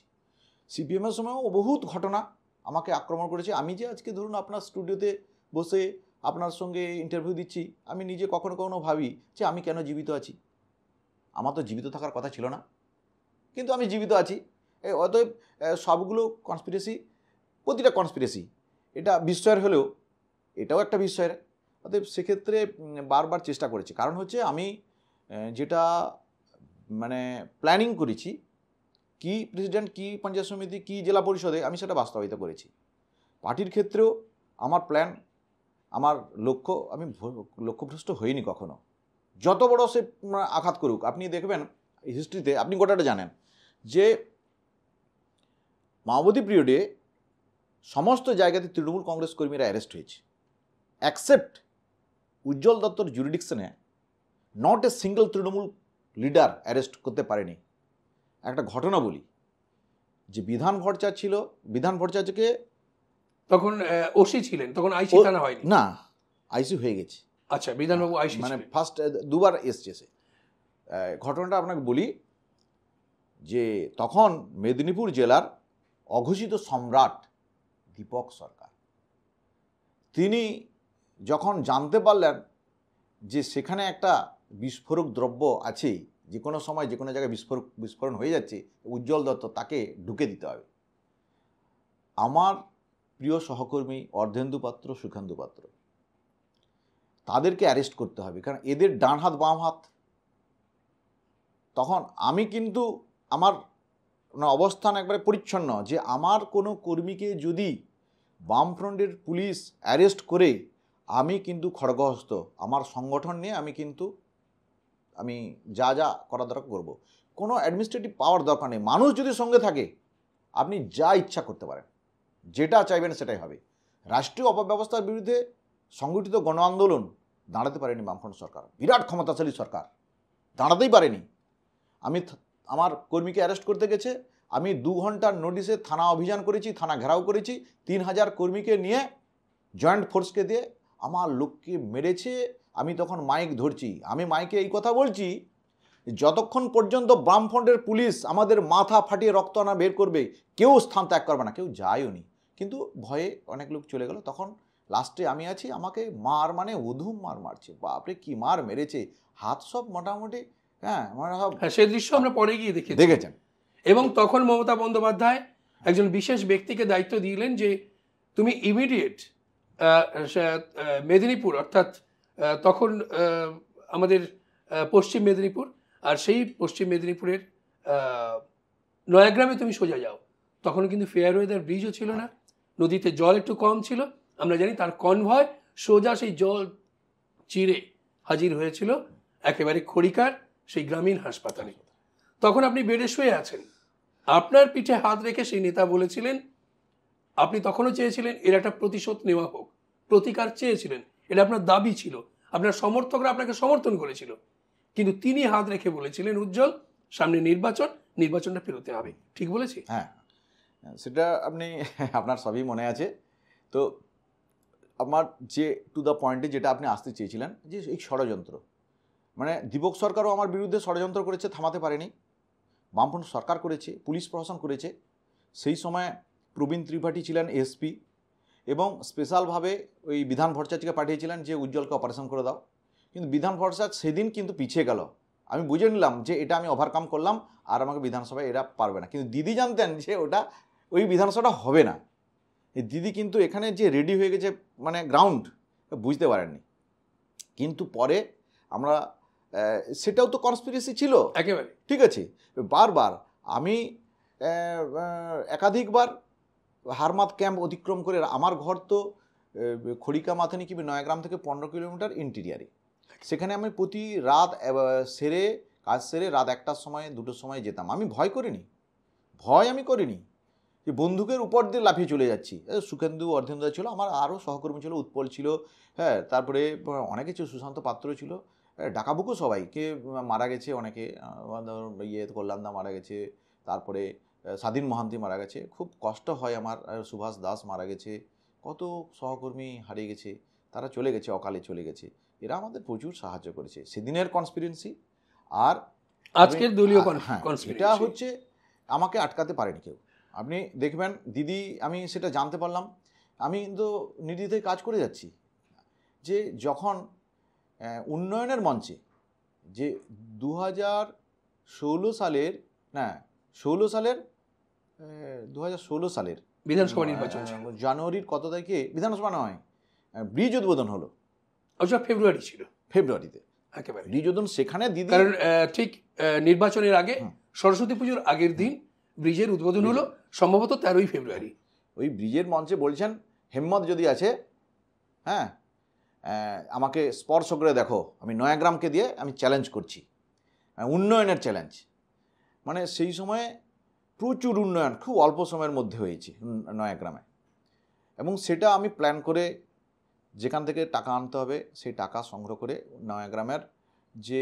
সিপিএমের সময়ও বহুত ঘটনা আমাকে আক্রমণ করেছে আমি যে আজকে ধরুন আপনার স্টুডিওতে বসে আপনার সঙ্গে ইন্টারভিউ দিচ্ছি আমি নিজে কখনো কখনো ভাবি যে আমি কেন জীবিত আছি আমার তো জীবিত থাকার কথা ছিল না কিন্তু আমি জীবিত আছি অতএব সবগুলো কনস্পিরেসি প্রতিটা কনস্পিরেসি এটা বিস্ময়ের হলেও এটাও একটা বিস্ময়ের অতএব সেক্ষেত্রে বারবার চেষ্টা করেছি কারণ হচ্ছে আমি যেটা মানে প্ল্যানিং করেছি কি প্রেসিডেন্ট কি পঞ্চায়েত সমিতি কি জেলা পরিষদে আমি সেটা বাস্তবায়িত করেছি পার্টির ক্ষেত্রেও আমার প্ল্যান আমার লক্ষ্য আমি লক্ষ্যভ্রষ্ট হইনি কখনো যত বড় সে মানে, আঘাত করুক আপনি দেখবেন হিস্ট্রিতে আপনি গোটাটা জানেন যে মাওবাদী পিরিয়ডে সমস্ত জায়গাতে তৃণমূল কংগ্রেস কর্মীরা অ্যারেস্ট হয়েছে অ্যাকসেপ্ট উজ্জ্বল দত্তর জুরিডিকশনে not a single Trinamool leader arrest করতে পারেনি একটা ঘটনা বলি যে বিধান ভরচা ছিল বিধান ভট্টাচার্যকে তখন ওসি ছিলেন তখন আইসি থানা হয়নি না আইসি হয়ে গেছে আচ্ছা বিধানবাবু আইসি মানে ফার্স্ট দুবার এসছে সে ঘটনাটা আপনাকে বলি যে তখন মেদিনীপুর জেলার অঘোষিত সম্রাট দীপক সরকার তিনি যখন জানতে পারলেন যে সেখানে একটা বিস্ফোরক দ্রব্য আছেই যে কোনো সময় যে কোনো জায়গায় বিস্ফোরক বিস্ফোরণ হয়ে যাচ্ছে উজ্জ্বল দত্ত তাকে ঢুকে দিতে হবে আমার প্রিয় সহকর্মী অর্ধেন্দু পাত্র সুখেন্দু পাত্র তাদেরকে অ্যারেস্ট করতে হবে কারণ এদের ডান হাত বাম হাত তখন আমি কিন্তু আমার মানে অবস্থান একবারে পরিচ্ছন্ন যে আমার কোনো কর্মীকে যদি বামফ্রন্টের পুলিশ অ্যারেস্ট করে আমি কিন্তু খড়গহস্ত আমার সংগঠন নিয়ে আমি কিন্তু আমি যা যা করা দরকার করব। কোনো অ্যাডমিনিস্ট্রেটিভ পাওয়ার দরকার নেই মানুষ যদি সঙ্গে থাকে আপনি যা ইচ্ছা করতে পারেন যেটা চাইবেন সেটাই হবে রাষ্ট্রীয় অপব্যবস্থার বিরুদ্ধে সংগঠিত গণ আন্দোলন দাঁড়াতে পারেনি বামফ্রন্ট সরকার বিরাট ক্ষমতাশালী সরকার দাঁড়াতেই পারেনি আমি আমার কর্মীকে অ্যারেস্ট করতে গেছে আমি দু ঘন্টার নোটিশে থানা অভিযান করেছি থানা ঘেরাও করেছি তিন হাজার কর্মীকে নিয়ে জয়েন্ট ফোর্সকে দিয়ে আমার লোককে মেরেছে আমি তখন মাইক ধরছি আমি মাইকে এই কথা বলছি যতক্ষণ পর্যন্ত বামফ্রন্টের পুলিশ আমাদের মাথা ফাটিয়ে রক্ত আনা বের করবে কেউ স্থান ত্যাগ করবে না কেউ যায়ও নি কিন্তু ভয়ে অনেক লোক চলে গেল তখন লাস্টে আমি আছি আমাকে মার মানে উধুম মার মারছে বাপরে কি মার মেরেছে হাত সব মোটামুটি হ্যাঁ, হ্যাঁ সেই দৃশ্য আমরা পরে গিয়ে দেখি দেখেছেন এবং তখন মমতা বন্দ্যোপাধ্যায় একজন বিশেষ ব্যক্তিকে দায়িত্ব দিলেন যে তুমি ইমিডিয়েট মেদিনীপুর অর্থাৎ তখন আমাদের পশ্চিম মেদিনীপুর আর সেই পশ্চিম মেদিনীপুরের নয়াগ্রামে তুমি সোজা যাও তখন কিন্তু ফেয়ার ওয়েদার ব্রিজও ছিল না নদীতে জল একটু কম ছিল আমরা জানি তার কনভয় সোজা সেই জল চিরে হাজির হয়েছিল একেবারে খড়িকার সেই গ্রামীণ হাসপাতালে তখন আপনি বেডে শুয়ে আছেন আপনার পিঠে হাত রেখে সেই নেতা বলেছিলেন আপনি তখনও চেয়েছিলেন এর একটা প্রতিশোধ নেওয়া হোক প্রতিকার চেয়েছিলেন এটা আপনার দাবি ছিল আপনার সমর্থকরা আপনাকে সমর্থন করেছিল কিন্তু তিনি হাত রেখে বলেছিলেন উজ্জ্বল সামনে নির্বাচন নির্বাচনটা ফেরোতে হবে ঠিক বলেছি হ্যাঁ সেটা আপনি আপনার সবই মনে আছে তো আমার যে টু দ্য পয়েন্টে যেটা আপনি আসতে চেয়েছিলেন যে এই ষড়যন্ত্র মানে দীপক সরকারও আমার বিরুদ্ধে ষড়যন্ত্র করেছে থামাতে পারেনি বামপন্থ সরকার করেছে পুলিশ প্রশাসন করেছে সেই সময় প্রবীণ ত্রিপাঠী ছিলেন এসপি এবং স্পেশালভাবে ওই বিধান ভট্টাচার্যকে পাঠিয়েছিলেন যে উজ্জ্বলকে অপারেশন করে দাও কিন্তু বিধান ভট্টাচার্য সেদিন কিন্তু পিছিয়ে গেল আমি বুঝে নিলাম যে এটা আমি ওভারকাম করলাম আর আমাকে বিধানসভায় এরা পারবে না কিন্তু দিদি জানতেন যে ওটা ওই বিধানসভাটা হবে না দিদি কিন্তু এখানে যে রেডি হয়ে গেছে মানে গ্রাউন্ড বুঝতে পারেননি কিন্তু পরে আমরা সেটাও তো কনস্পিরেসি ছিল একেবারে ঠিক আছে বারবার আমি একাধিকবার হারমাত ক্যাম্প অতিক্রম করে আমার ঘর তো খড়িকা মাথানি কিংবা নয়াগ্রাম থেকে পনেরো কিলোমিটার ইন্টিরিয়ারে সেখানে আমি প্রতি রাত সেরে কাজ সেরে রাত একটার সময় দুটোর সময় যেতাম আমি ভয় করিনি ভয় আমি করিনি যে বন্দুকের উপর দিয়ে লাফিয়ে চলে যাচ্ছি সুখেন্দু অর্ধেন্দা ছিল আমার আরও সহকর্মী ছিল উৎপল ছিল হ্যাঁ তারপরে অনেকে ছিল সুশান্ত পাত্র ছিল ডাকাবুকু সবাই কে মারা গেছে অনেকে ইয়ে কল্যাণদা মারা গেছে তারপরে স্বাধীন মহান্তি মারা গেছে খুব কষ্ট হয় আমার সুভাষ দাস মারা গেছে কত সহকর্মী হারিয়ে গেছে তারা চলে গেছে অকালে চলে গেছে এরা আমাদের প্রচুর সাহায্য করেছে সেদিনের কনসপিরেন্সি আর আজকের দলীয় হ্যাঁ, এটা হচ্ছে আমাকে আটকাতে পারেনি কেউ আপনি দেখবেন দিদি আমি সেটা জানতে পারলাম আমি কিন্তু নির্দিতে কাজ করে যাচ্ছি যে যখন উন্নয়নের মঞ্চে যে দু সালের না ষোলো সালের দু সালের বিধানসভা নির্বাচন জানুয়ারির কত তারিখে বিধানসভা নয় ব্রিজ উদ্বোধন হলো ফেব্রুয়ারি ছিল ফেব্রুয়ারিতে একেবারে ব্রিজ উদ্বোধন সেখানে দিদি কারণ ঠিক নির্বাচনের আগে সরস্বতী পুজোর আগের দিন ব্রিজের উদ্বোধন হলো সম্ভবত তেরোই ফেব্রুয়ারি ওই ব্রিজের মঞ্চে বলছেন হেম্মত যদি আছে হ্যাঁ আমাকে স্পর্শ করে দেখো আমি নয়াগ্রামকে দিয়ে আমি চ্যালেঞ্জ করছি উন্নয়নের চ্যালেঞ্জ মানে সেই সময়ে প্রচুর উন্নয়ন খুব অল্প সময়ের মধ্যে হয়েছে নয়াগ্রামে এবং সেটা আমি প্ল্যান করে যেখান থেকে টাকা আনতে হবে সেই টাকা সংগ্রহ করে নয়াগ্রামের যে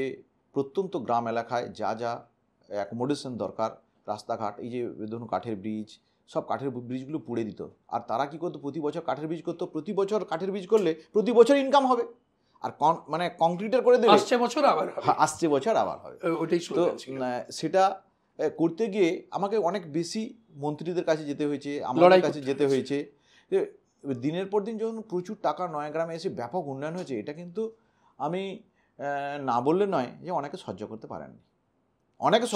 প্রত্যন্ত গ্রাম এলাকায় যা যা অ্যাকোমোডেশন দরকার রাস্তাঘাট এই যে ধরুন কাঠের ব্রিজ সব কাঠের ব্রিজগুলো পুড়ে দিত আর তারা কী করতো প্রতি বছর কাঠের ব্রিজ করতো প্রতি বছর কাঠের ব্রিজ করলে প্রতি বছর ইনকাম হবে আর মানে কংক্রিটের করে দেবে আসছে বছর আবার হ্যাঁ, আসছে বছর আবার হবে তো সেটা করতে গিয়ে আমাকে অনেক বেশি মন্ত্রীদের কাছে যেতে হয়েছে আমার কাছে যেতে হয়েছে দিনের পর দিন যখন প্রচুর টাকা নয়াগ্রামে এসে ব্যাপক উন্নয়ন হয়েছে এটা কিন্তু আমি না বললে নয় যে অনেকে সহ্য করতে পারেননি অনেকে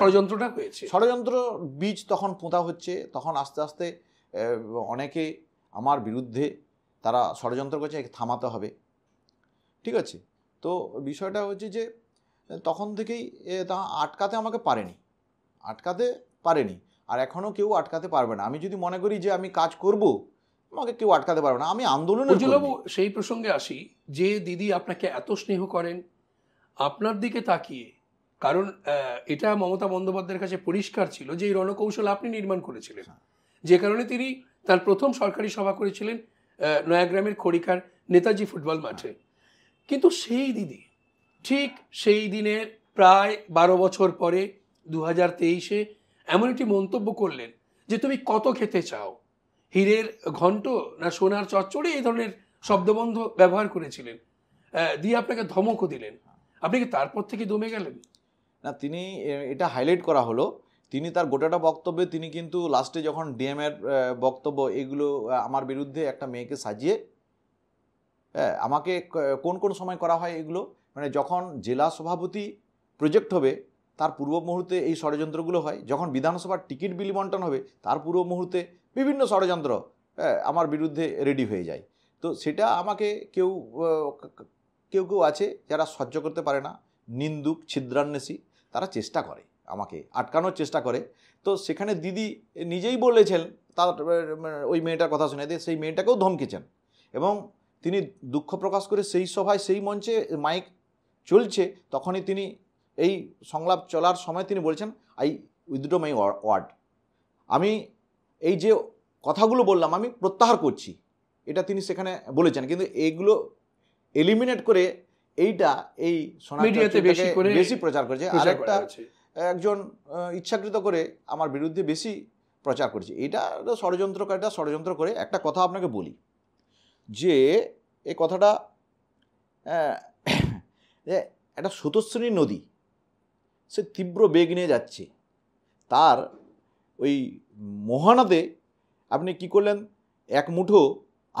ষড়যন্ত্রটা হয়েছে ষড়যন্ত্র বীজ তখন পোঁতা হচ্ছে তখন আস্তে আস্তে অনেকে আমার বিরুদ্ধে তারা ষড়যন্ত্র করছে থামাতে হবে ঠিক আছে তো বিষয়টা হচ্ছে যে তখন থেকেই তা আটকাতে আমাকে পারেনি আটকাতে পারেনি আর এখনও কেউ আটকাতে পারবে না আমি যদি মনে করি যে আমি কাজ করব আমাকে কেউ আটকাতে পারবে না আমি আন্দোলন সেই প্রসঙ্গে আসি যে দিদি আপনাকে এত স্নেহ করেন আপনার দিকে তাকিয়ে কারণ এটা মমতা বন্দ্যোপাধ্যায়ের কাছে পরিষ্কার ছিল যে এই রণকৌশল আপনি নির্মাণ করেছিলেন হ্যাঁ। যে কারণে তিনি তার প্রথম সরকারি সভা করেছিলেন নয়াগ্রামের খড়িকার নেতাজি ফুটবল মাঠে কিন্তু সেই দিদি ঠিক সেই দিনের প্রায় বারো বছর পরে দু হাজার তেইশে এমন একটি মন্তব্য করলেন যে তুমি কত খেতে চাও হীরের ঘণ্ট না সোনার চচ্চড়ে এই ধরনের শব্দবন্ধ ব্যবহার করেছিলেন দিয়ে আপনাকে ধমকও দিলেন আপনি কি তারপর থেকে দমে গেলেন না তিনি এটা হাইলাইট করা হলো তিনি তার গোটাটা বক্তব্যে তিনি কিন্তু লাস্টে যখন ডিএমের বক্তব্য এগুলো আমার বিরুদ্ধে একটা মেয়েকে সাজিয়ে হ্যাঁ, আমাকে কোন কোন সময় করা হয় এগুলো মানে যখন জেলা সভাপতি প্রজেক্ট হবে তার পূর্ব মুহূর্তে এই ষড়যন্ত্রগুলো হয় যখন বিধানসভার টিকিট বিলি বন্টন হবে তার পূর্ব মুহূর্তে বিভিন্ন ষড়যন্ত্র আমার বিরুদ্ধে রেডি হয়ে যায় তো সেটা আমাকে কেউ কেউ কেউ আছে যারা সহ্য করতে পারে না নিন্দুক ছিদ্রান্বেষী তারা চেষ্টা করে আমাকে আটকানোর চেষ্টা করে তো সেখানে দিদি নিজেই বলেছেন তার মানে, ওই মেয়েটার কথা শুনে দিয়ে সেই মেয়েটাকেও ধমকেছেন এবং তিনি দুঃখ প্রকাশ করে সেই সভায় সেই মঞ্চে মাইক চলছে তখনই তিনি এই সংলাপ চলার সময় তিনি বলছেন আই উইথড্র মাই ওয়ার্ড আমি এই যে কথাগুলো বললাম আমি প্রত্যাহার করছি এটা তিনি সেখানে বলেছেন কিন্তু এইগুলো এলিমিনেট করে এইটা এই মিডিয়াতে বেশি প্রচার করেছে আর একটা একজন ইচ্ছাকৃত করে আমার বিরুদ্ধে বেশি প্রচার করেছে এটা ষড়যন্ত্রকারীটা ষড়যন্ত্র করে একটা কথা আপনাকে বলি যে এ কথাটা একটা সুতশ্রেণীর নদী সে তীব্র বেগ নিয়ে যাচ্ছে তার ওই মোহানাতে আপনি কি করলেন এক মুঠো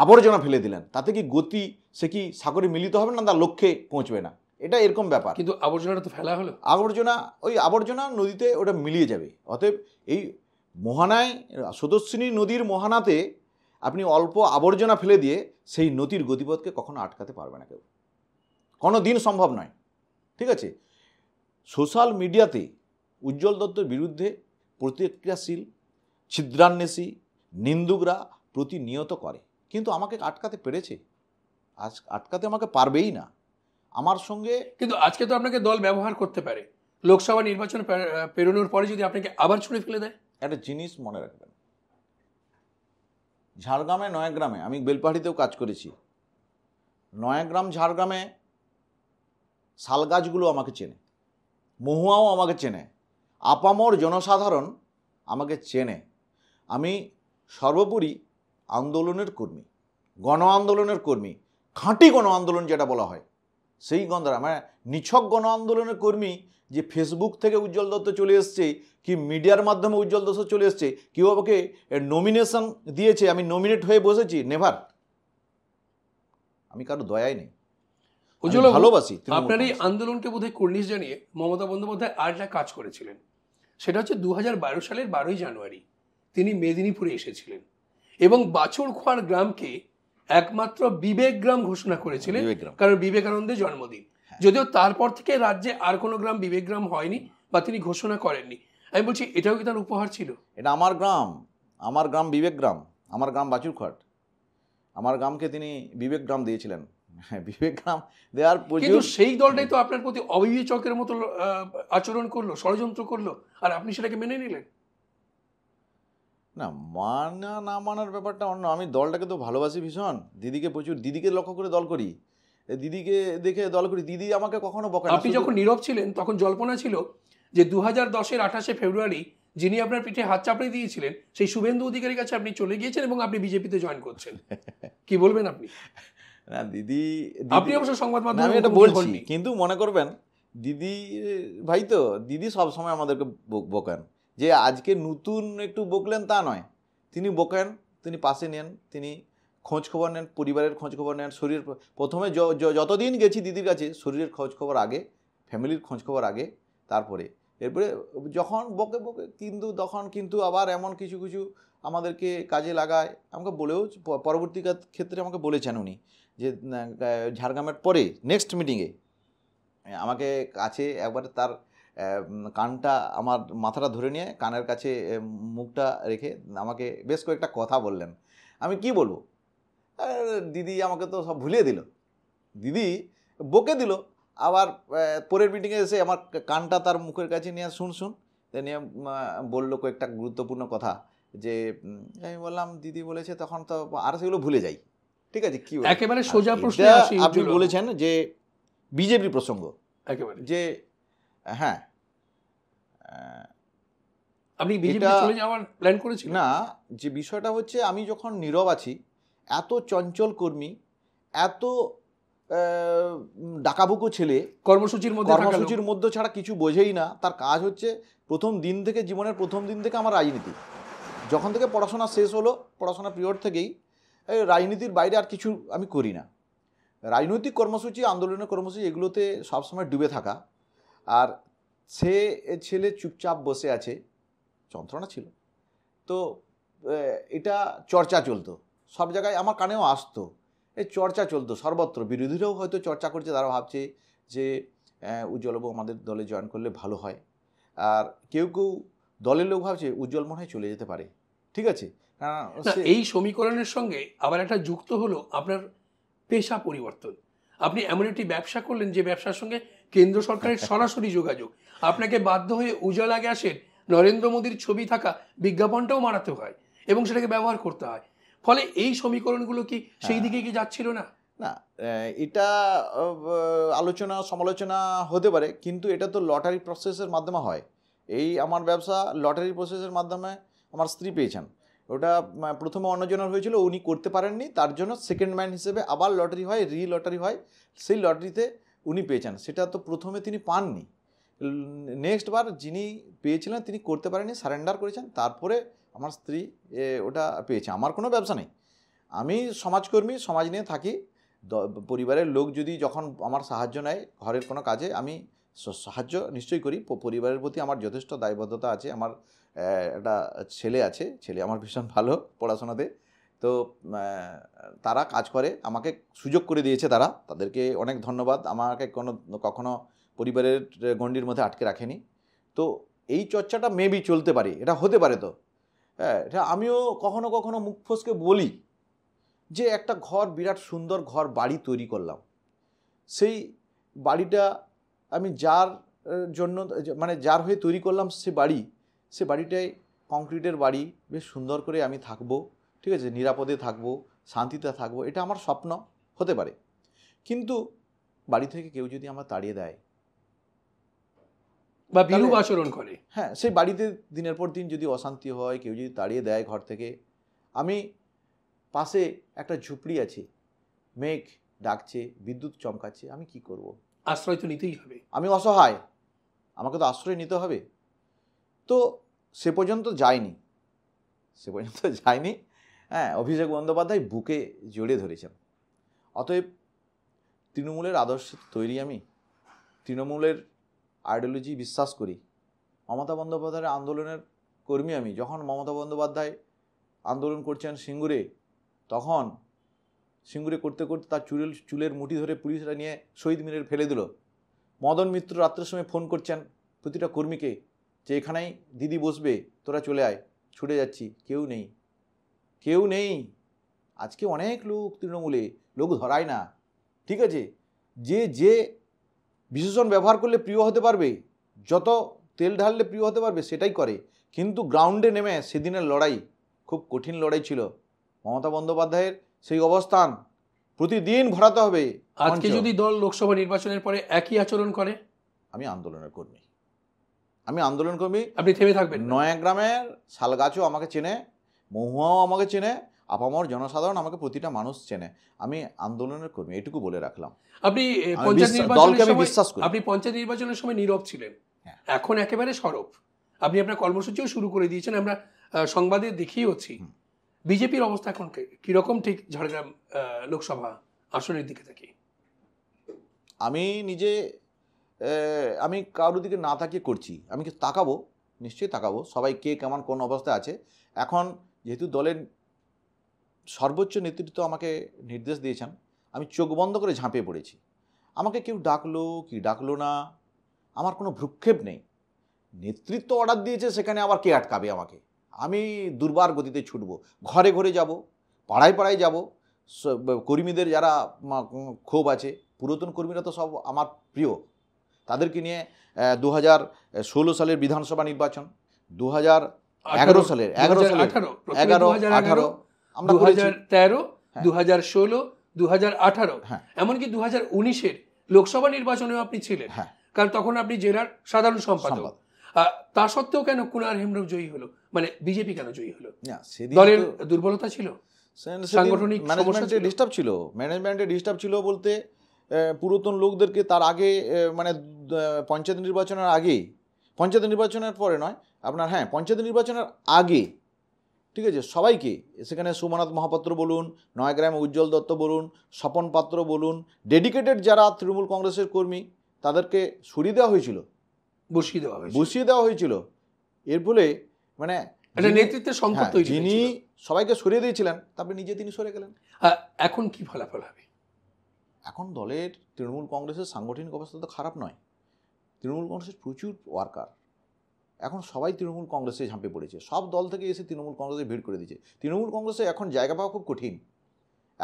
আবর্জনা ফেলে দিলেন তাতে কি গতি সে কি সাগরে মিলিত হবে না তার লক্ষ্যে পৌঁছবে না এটা এরকম ব্যাপার কিন্তু আবর্জনাটা তো ফেলা হলো আবর্জনা ওই আবর্জনা নদীতে ওটা মিলিয়ে যাবে অতএব এই মোহানায় সদস্যিনী নদীর মোহানাতে আপনি অল্প আবর্জনা ফেলে দিয়ে সেই নদীর গতিপথকে কখনো আটকাতে পারবে না কেউ কোনো দিন সম্ভব নয় ঠিক আছে সোশ্যাল মিডিয়াতে উজ্জ্বল দত্তর বিরুদ্ধে প্রতিক্রিয়াশীল ছিদ্রান্বেষী নিন্দুকরা প্রতিনিয়ত করে কিন্তু আমাকে আটকাতে পেরেছে আজ আটকাতে আমাকে পারবেই না আমার সঙ্গে কিন্তু আজকে তো আপনাকে দল ব্যবহার করতে পারে লোকসভা নির্বাচন পেরোনোর পরে যদি আপনাকে আবার ছুড়ে ফেলে দেয় একটা জিনিস মনে রাখবেন ঝাড়গ্রামে নয়াগ্রামে আমি বেলপাহাড়িতেও কাজ করেছি নয়াগ্রাম ঝাড়গ্রামে শাল গাছগুলো আমাকে চেনে মহুয়াও আমাকে চেনে আপামর জনসাধারণ আমাকে চেনে আমি সর্বোপরি আন্দোলনের কর্মী গণ আন্দোলনের কর্মী খাঁটি গণ আন্দোলন যেটা বলা হয় সেই গন্ধরা মানে নিছক গণ আন্দোলনের কর্মী যে ফেসবুক থেকে উজ্জ্বল দত্ত চলে এসছে কি মিডিয়ার মাধ্যমে উজ্জ্বল দত্ত চলে এসছে কেউ আমাকে নমিনেশন দিয়েছে আমি নমিনেট হয়ে বসেছি নেভার আমি কারো দয়াই নেই ভালোবাসি আপনার এই আন্দোলনকে বোধহয় কর্নিশ জানিয়ে মমতা বন্দ্যোপাধ্যায় আর একটা কাজ করেছিলেন সেটা হচ্ছে দু বারো সালের বারোই জানুয়ারি তিনি মেদিনীপুরে এসেছিলেন এবং বাছুরখোয়ার গ্রামকে একমাত্র বিবেক গ্রাম ঘোষণা করেছিলেন কারণ বিবেকানন্দের জন্মদিন হ্যাঁ। যদিও তারপর থেকে রাজ্যে আর কোনো গ্রাম বিবেক গ্রাম হয়নি বা তিনি ঘোষণা করেননি আমি বলছি এটাও কি তার উপহার ছিল এটা আমার গ্রাম আমার গ্রাম বিবেক গ্রাম আমার গ্রাম বাচুরখাট আমার গ্রামকে তিনি বিবেক গ্রাম দিয়েছিলেন বিবেকরাম দে আর কিন্তু সেই দলটাই তো আপনার প্রতি অবিবেচকের মতো আচরণ করলো ষড়যন্ত্র করলো আর আপনি সেটাকে মেনে নিলেন না মানা না মানার ব্যাপারটা অন্য আমি দলটাকে তো ভালোবাসি ভীষণ দিদিকে প্রচুর দিদিকে লক্ষ্য করে দল করি দিদিকে দেখে দল করি দিদি আমাকে কখনো বকা আপনি যখন নীরব ছিলেন তখন জল্পনা ছিল যে দু হাজার দশের আঠাশে ফেব্রুয়ারি যিনি আপনার পিঠে হাত চাপড়ে দিয়েছিলেন সেই শুভেন্দু অধিকারীর কাছে আপনি চলে গিয়েছেন এবং আপনি বিজেপিতে জয়েন করছেন কি বলবেন আপনি না দিদি আপনি অবশ্য সংবাদ মাধ্যমে এটা বলছি কিন্তু মনে করবেন দিদি ভাই তো দিদি সবসময় সময় আমাদেরকে বোকেন যে আজকে নতুন একটু বকলেন তা নয় তিনি বোকেন তিনি পাশে নেন তিনি খোঁজ খবর নেন পরিবারের খোঁজ খবর নেন শরীর প্রথমে যতদিন গেছি দিদির কাছে শরীরের খোঁজ খবর আগে ফ্যামিলির খোঁজ খবর আগে তারপরে এরপরে যখন বকে বকে কিন্তু তখন কিন্তু আবার এমন কিছু কিছু আমাদেরকে কাজে লাগায় আমাকে বলেও পরবর্তী ক্ষেত্রে আমাকে বলেছেন উনি যে ঝাড়গ্রামের পরে নেক্সট মিটিংয়ে আমাকে কাছে একবার তার কানটা আমার মাথাটা ধরে নিয়ে কানের কাছে মুখটা রেখে আমাকে বেশ কয়েকটা কথা বললেন আমি কি বলবো দিদি আমাকে তো সব ভুলিয়ে দিল দিদি বকে দিল আবার পরের মিটিংয়ে এসে আমার কানটা তার মুখের কাছে নিয়ে শুন শুন নিয়ে বললো কয়েকটা গুরুত্বপূর্ণ কথা যে আমি বললাম দিদি বলেছে তখন তো আর সেগুলো ভুলে যাই ঠিক আছে কি একেবারে সোজা প্রশ্ন আপনি বলেছেন যে বিজেপি প্রসঙ্গ একেবারে যে হ্যাঁ আপনি বিজেপি চলে যাওয়ার প্ল্যান করেছিলেন না যে বিষয়টা হচ্ছে আমি যখন নীরব আছি এত চঞ্চল কর্মী এত ডাকাবুকো ছেলে কর্মসূচির মধ্যে কর্মসূচির মধ্যে ছাড়া কিছু বোঝেই না তার কাজ হচ্ছে প্রথম দিন থেকে জীবনের প্রথম দিন থেকে আমার রাজনীতি যখন থেকে পড়াশোনা শেষ হলো পড়াশোনা পিরিয়ড থেকেই রাজনীতির বাইরে আর কিছু আমি করি না রাজনৈতিক কর্মসূচি আন্দোলনের কর্মসূচি এগুলোতে সবসময় ডুবে থাকা আর সে ছেলে চুপচাপ বসে আছে যন্ত্রণা ছিল তো এটা চর্চা চলতো সব জায়গায় আমার কানেও আসতো এই চর্চা চলতো সর্বত্র বিরোধীরাও হয়তো চর্চা করছে তারা ভাবছে যে উজ্জ্বলবাবু আমাদের দলে জয়েন করলে ভালো হয় আর কেউ কেউ দলের লোক ভাবছে উজ্জ্বল মনে হয় চলে যেতে পারে ঠিক আছে হ্যাঁ, এই সমীকরণের সঙ্গে আবার একটা যুক্ত হলো আপনার পেশা পরিবর্তন আপনি এমন একটি ব্যবসা করলেন যে ব্যবসার সঙ্গে কেন্দ্র সরকারের সরাসরি যোগাযোগ আপনাকে বাধ্য হয়ে উজালা গ্যাসের নরেন্দ্র মোদীর ছবি থাকা বিজ্ঞাপনটাও মারাতে হয় এবং সেটাকে ব্যবহার করতে হয় ফলে এই সমীকরণগুলো কি হ্যাঁ। সেই দিকে কি যাচ্ছিল না না এটা আলোচনা সমালোচনা হতে পারে কিন্তু এটা তো লটারি প্রসেসের মাধ্যমে হয় এই আমার ব্যবসা লটারি প্রসেসের মাধ্যমে আমার স্ত্রী পেয়েছেন ওটা মানে, প্রথমে অন্যজনের হয়েছিল উনি করতে পারেননি তার জন্য সেকেন্ড ম্যান হিসেবে আবার লটারি হয় রি লটারি হয় সেই লটারিতে উনি পেয়েছেন সেটা তো প্রথমে তিনি পাননি নেক্সট বার যিনি পেয়েছিলেন তিনি করতে পারেননি সারেন্ডার করেছেন তারপরে আমার স্ত্রী ওটা পেয়েছে আমার কোনো ব্যবসা নেই আমি সমাজকর্মী সমাজ নিয়ে থাকি পরিবারের লোক যদি যখন আমার সাহায্য নেয় ঘরের কোনো কাজে আমি সাহায্য নিশ্চয়ই করি পরিবারের প্রতি আমার যথেষ্ট দায়বদ্ধতা আছে আমার একটা ছেলে আছে ছেলে আমার ভীষণ ভালো পড়াশোনাতে তো তারা কাজ করে আমাকে সুযোগ করে দিয়েছে তারা তাদেরকে অনেক ধন্যবাদ আমাকে কোনো কখনো পরিবারের গণ্ডির মধ্যে আটকে রাখেনি তো এই চর্চাটা মেবি চলতে পারে এটা হতে পারে তো হ্যাঁ এটা আমিও কখনো কখনো মুখ ফসকে বলি যে একটা ঘর বিরাট সুন্দর ঘর বাড়ি তৈরি করলাম সেই বাড়িটা আমি যার জন্য মানে যার হয়ে তৈরি করলাম সে বাড়ি সে বাড়িটায় কংক্রিটের বাড়ি বেশ সুন্দর করে আমি থাকবো ঠিক আছে নিরাপদে থাকবো শান্তিতে থাকবো এটা আমার স্বপ্ন হতে পারে কিন্তু বাড়ি থেকে কেউ যদি আমার তাড়িয়ে দেয় বা বিরূপ আচরণ করে হ্যাঁ সেই বাড়িতে দিনের পর দিন যদি অশান্তি হয় কেউ যদি তাড়িয়ে দেয় ঘর থেকে আমি পাশে একটা ঝুপড়ি আছে মেঘ ডাকছে বিদ্যুৎ চমকাচ্ছে আমি কি করব আশ্রয় তো নিতেই হবে আমি অসহায় আমাকে তো আশ্রয় নিতে হবে তো সে পর্যন্ত যায়নি সে পর্যন্ত যায়নি হ্যাঁ অভিষেক বন্দ্যোপাধ্যায় বুকে জড়িয়ে ধরেছেন অতএব তৃণমূলের আদর্শ তৈরি আমি তৃণমূলের আইডিওলজি বিশ্বাস করি মমতা বন্দ্যোপাধ্যায়ের আন্দোলনের কর্মী আমি যখন মমতা বন্দ্যোপাধ্যায় আন্দোলন করছেন সিঙ্গুরে তখন সিঙ্গুরে করতে করতে তার চুলের চুলের মুঠি ধরে পুলিশরা নিয়ে শহীদ মিনের ফেলে দিল মদন মিত্র রাত্রের সময় ফোন করছেন প্রতিটা কর্মীকে যে এখানেই দিদি বসবে তোরা চলে আয় ছুটে যাচ্ছি কেউ নেই কেউ নেই আজকে অনেক লোক তৃণমূলে লোক ধরায় না ঠিক আছে যে যে বিশেষণ ব্যবহার করলে প্রিয় হতে পারবে যত তেল ঢাললে প্রিয় হতে পারবে সেটাই করে কিন্তু গ্রাউন্ডে নেমে সেদিনের লড়াই খুব কঠিন লড়াই ছিল মমতা বন্দ্যোপাধ্যায়ের সেই অবস্থান প্রতিদিন ভরাতে হবে আজকে যদি দল লোকসভা নির্বাচনের পরে একই আচরণ করে আমি আন্দোলনের কর্মী আমি আন্দোলন কর্মী আপনি থেমে থাকবেন নয়াগ্রামের শালগাছও আমাকে চেনে মহুয়াও আমাকে চেনে আপামর জনসাধারণ আমাকে প্রতিটা মানুষ চেনে আমি আন্দোলনের কর্মী এটুকু বলে রাখলাম আপনি দলকে আমি বিশ্বাস করি আপনি পঞ্চায়েত নির্বাচনের সময় নীরব ছিলেন হ্যাঁ। এখন একেবারে সরব আপনি আপনার কর্মসূচিও শুরু করে দিয়েছেন আমরা সংবাদে দেখিয়েওছি বিজেপির অবস্থা এখন কীরকম ঠিক ঝাড়গ্রাম লোকসভা আসনের দিকে থাকি আমি নিজে আমি কারোর দিকে না তাকিয়ে করছি আমি কি তাকাবো নিশ্চয়ই তাকাবো সবাই কে কেমন কোন অবস্থায় আছে এখন যেহেতু দলের সর্বোচ্চ নেতৃত্ব আমাকে নির্দেশ দিয়েছেন আমি চোখ বন্ধ করে ঝাঁপিয়ে পড়েছি আমাকে কেউ ডাকলো কি ডাকলো না আমার কোনো ভ্রুক্ষেপ নেই নেতৃত্ব অর্ডার দিয়েছে সেখানে আবার কে আটকাবে আমাকে আমি দুর্বার গতিতে ছুটব ঘরে ঘরে যাব পাড়ায় পাড়ায় যাব কর্মীদের যারা ক্ষোভ আছে পুরাতন কর্মীরা তো সব আমার প্রিয় তাদেরকে নিয়ে দু হাজার ষোলো সালের বিধানসভা নির্বাচন দু হাজার এগারো সালের এগারো সালের এগারো আঠারো আমরা দু হাজার তেরো হ্যাঁ। দু হাজার ষোলো দু হাজার আঠারো হ্যাঁ। এমনকি দু হাজার উনিশের লোকসভা নির্বাচনেও আপনি ছিলেন হ্যাঁ। কারণ তখন আপনি জেলার সাধারণ সম্পাদক তা সত্ত্বেও কেন কুনার হেমরম জয়ী হলো মানে বিজেপি কেন জয়ী হলো দলের দুর্বলতা ছিল সাংগঠনিক ম্যানেজমেন্টে ডিস্টার্ব ছিল ম্যানেজমেন্টে ডিস্টার্ব ছিল বলতে পুরাতন লোকদেরকে তার আগে মানে পঞ্চায়েত নির্বাচনের আগে পঞ্চায়েত নির্বাচনের পরে নয় আপনার হ্যাঁ পঞ্চায়েত নির্বাচনের আগে ঠিক আছে সবাইকে সেখানে সোমনাথ মহাপাত্র বলুন নয়াগ্রামে উজ্জ্বল দত্ত বলুন স্বপন পাত্র বলুন ডেডিকেটেড যারা তৃণমূল কংগ্রেসের কর্মী তাদেরকে সরিয়ে দেওয়া হয়েছিল বসিয়ে দেওয়া হয়েছিল বসিয়ে দেওয়া হয়েছিল এর ফলে মানে নেতৃত্বের সংকট হ্যাঁ, যিনি সবাইকে সরিয়ে দিয়েছিলেন তারপরে নিজে তিনি সরে গেলেন এখন কি ফলাফল হবে এখন দলের তৃণমূল কংগ্রেসের সাংগঠনিক অবস্থা তো খারাপ নয় তৃণমূল কংগ্রেসের প্রচুর ওয়ার্কার এখন সবাই তৃণমূল কংগ্রেসে ঝাঁপে পড়েছে সব দল থেকে এসে তৃণমূল কংগ্রেসে ভিড় করে দিয়েছে তৃণমূল কংগ্রেসে এখন জায়গা পাওয়া খুব কঠিন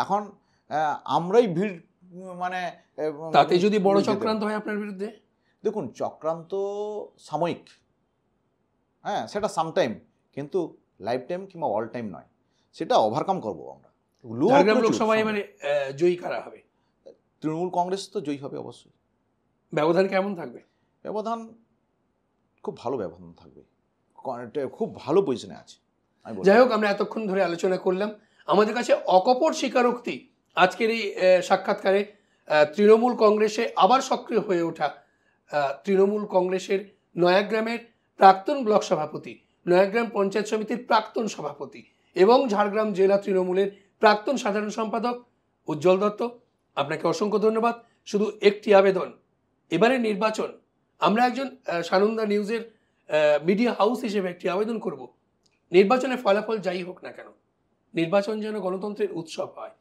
এখন আমরাই ভিড় মানে তাতে যদি বড় চক্রান্ত হয় আপনার বিরুদ্ধে দেখুন চক্রান্ত সাময়িক হ্যাঁ সেটা সামটাইম কিন্তু লাইফ টাইম কিংবা অল টাইম নয় সেটা ওভারকাম করবো আমরা লোকসভায় মানে জয়ী করা হবে তৃণমূল কংগ্রেস তো জয়ী হবে অবশ্যই ব্যবধান কেমন থাকবে ব্যবধান খুব ভালো ব্যবধান থাকবে খুব ভালো পজিশনে আছে যাই হোক আমরা এতক্ষণ ধরে আলোচনা করলাম আমাদের কাছে অকপর স্বীকারোক্তি আজকের এই সাক্ষাৎকারে তৃণমূল কংগ্রেসে আবার সক্রিয় হয়ে ওঠা তৃণমূল কংগ্রেসের নয়াগ্রামের প্রাক্তন ব্লক সভাপতি নয়াগ্রাম পঞ্চায়েত সমিতির প্রাক্তন সভাপতি এবং ঝাড়গ্রাম জেলা তৃণমূলের প্রাক্তন সাধারণ সম্পাদক উজ্জ্বল দত্ত আপনাকে অসংখ্য ধন্যবাদ শুধু একটি আবেদন এবারে নির্বাচন আমরা একজন সানন্দা নিউজের মিডিয়া হাউস হিসেবে একটি আবেদন করব নির্বাচনের ফলাফল যাই হোক না কেন নির্বাচন যেন গণতন্ত্রের উৎসব হয়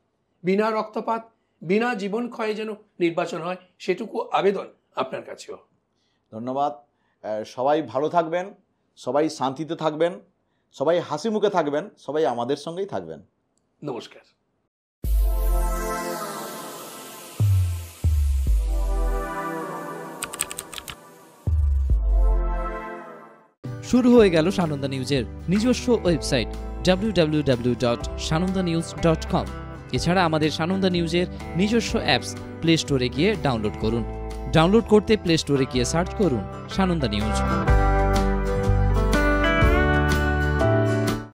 বিনা রক্তপাত বিনা জীবন ক্ষয়ে যেন নির্বাচন হয় সেটুকু আবেদন আপনার কাছেও ধন্যবাদ সবাই ভালো থাকবেন সবাই শান্তিতে থাকবেন সবাই হাসি মুখে থাকবেন সবাই আমাদের সঙ্গেই থাকবেন নমস্কার শুরু হয়ে গেল সানন্দা নিউজের নিজস্ব ওয়েবসাইট ডাব্লিউ এছাড়া আমাদের সানন্দা নিউজের নিজস্ব অ্যাপস প্লে স্টোরে গিয়ে ডাউনলোড করুন ডাউনলোড করতে প্লে স্টোরে গিয়ে সার্চ করুন সানন্দা নিউজ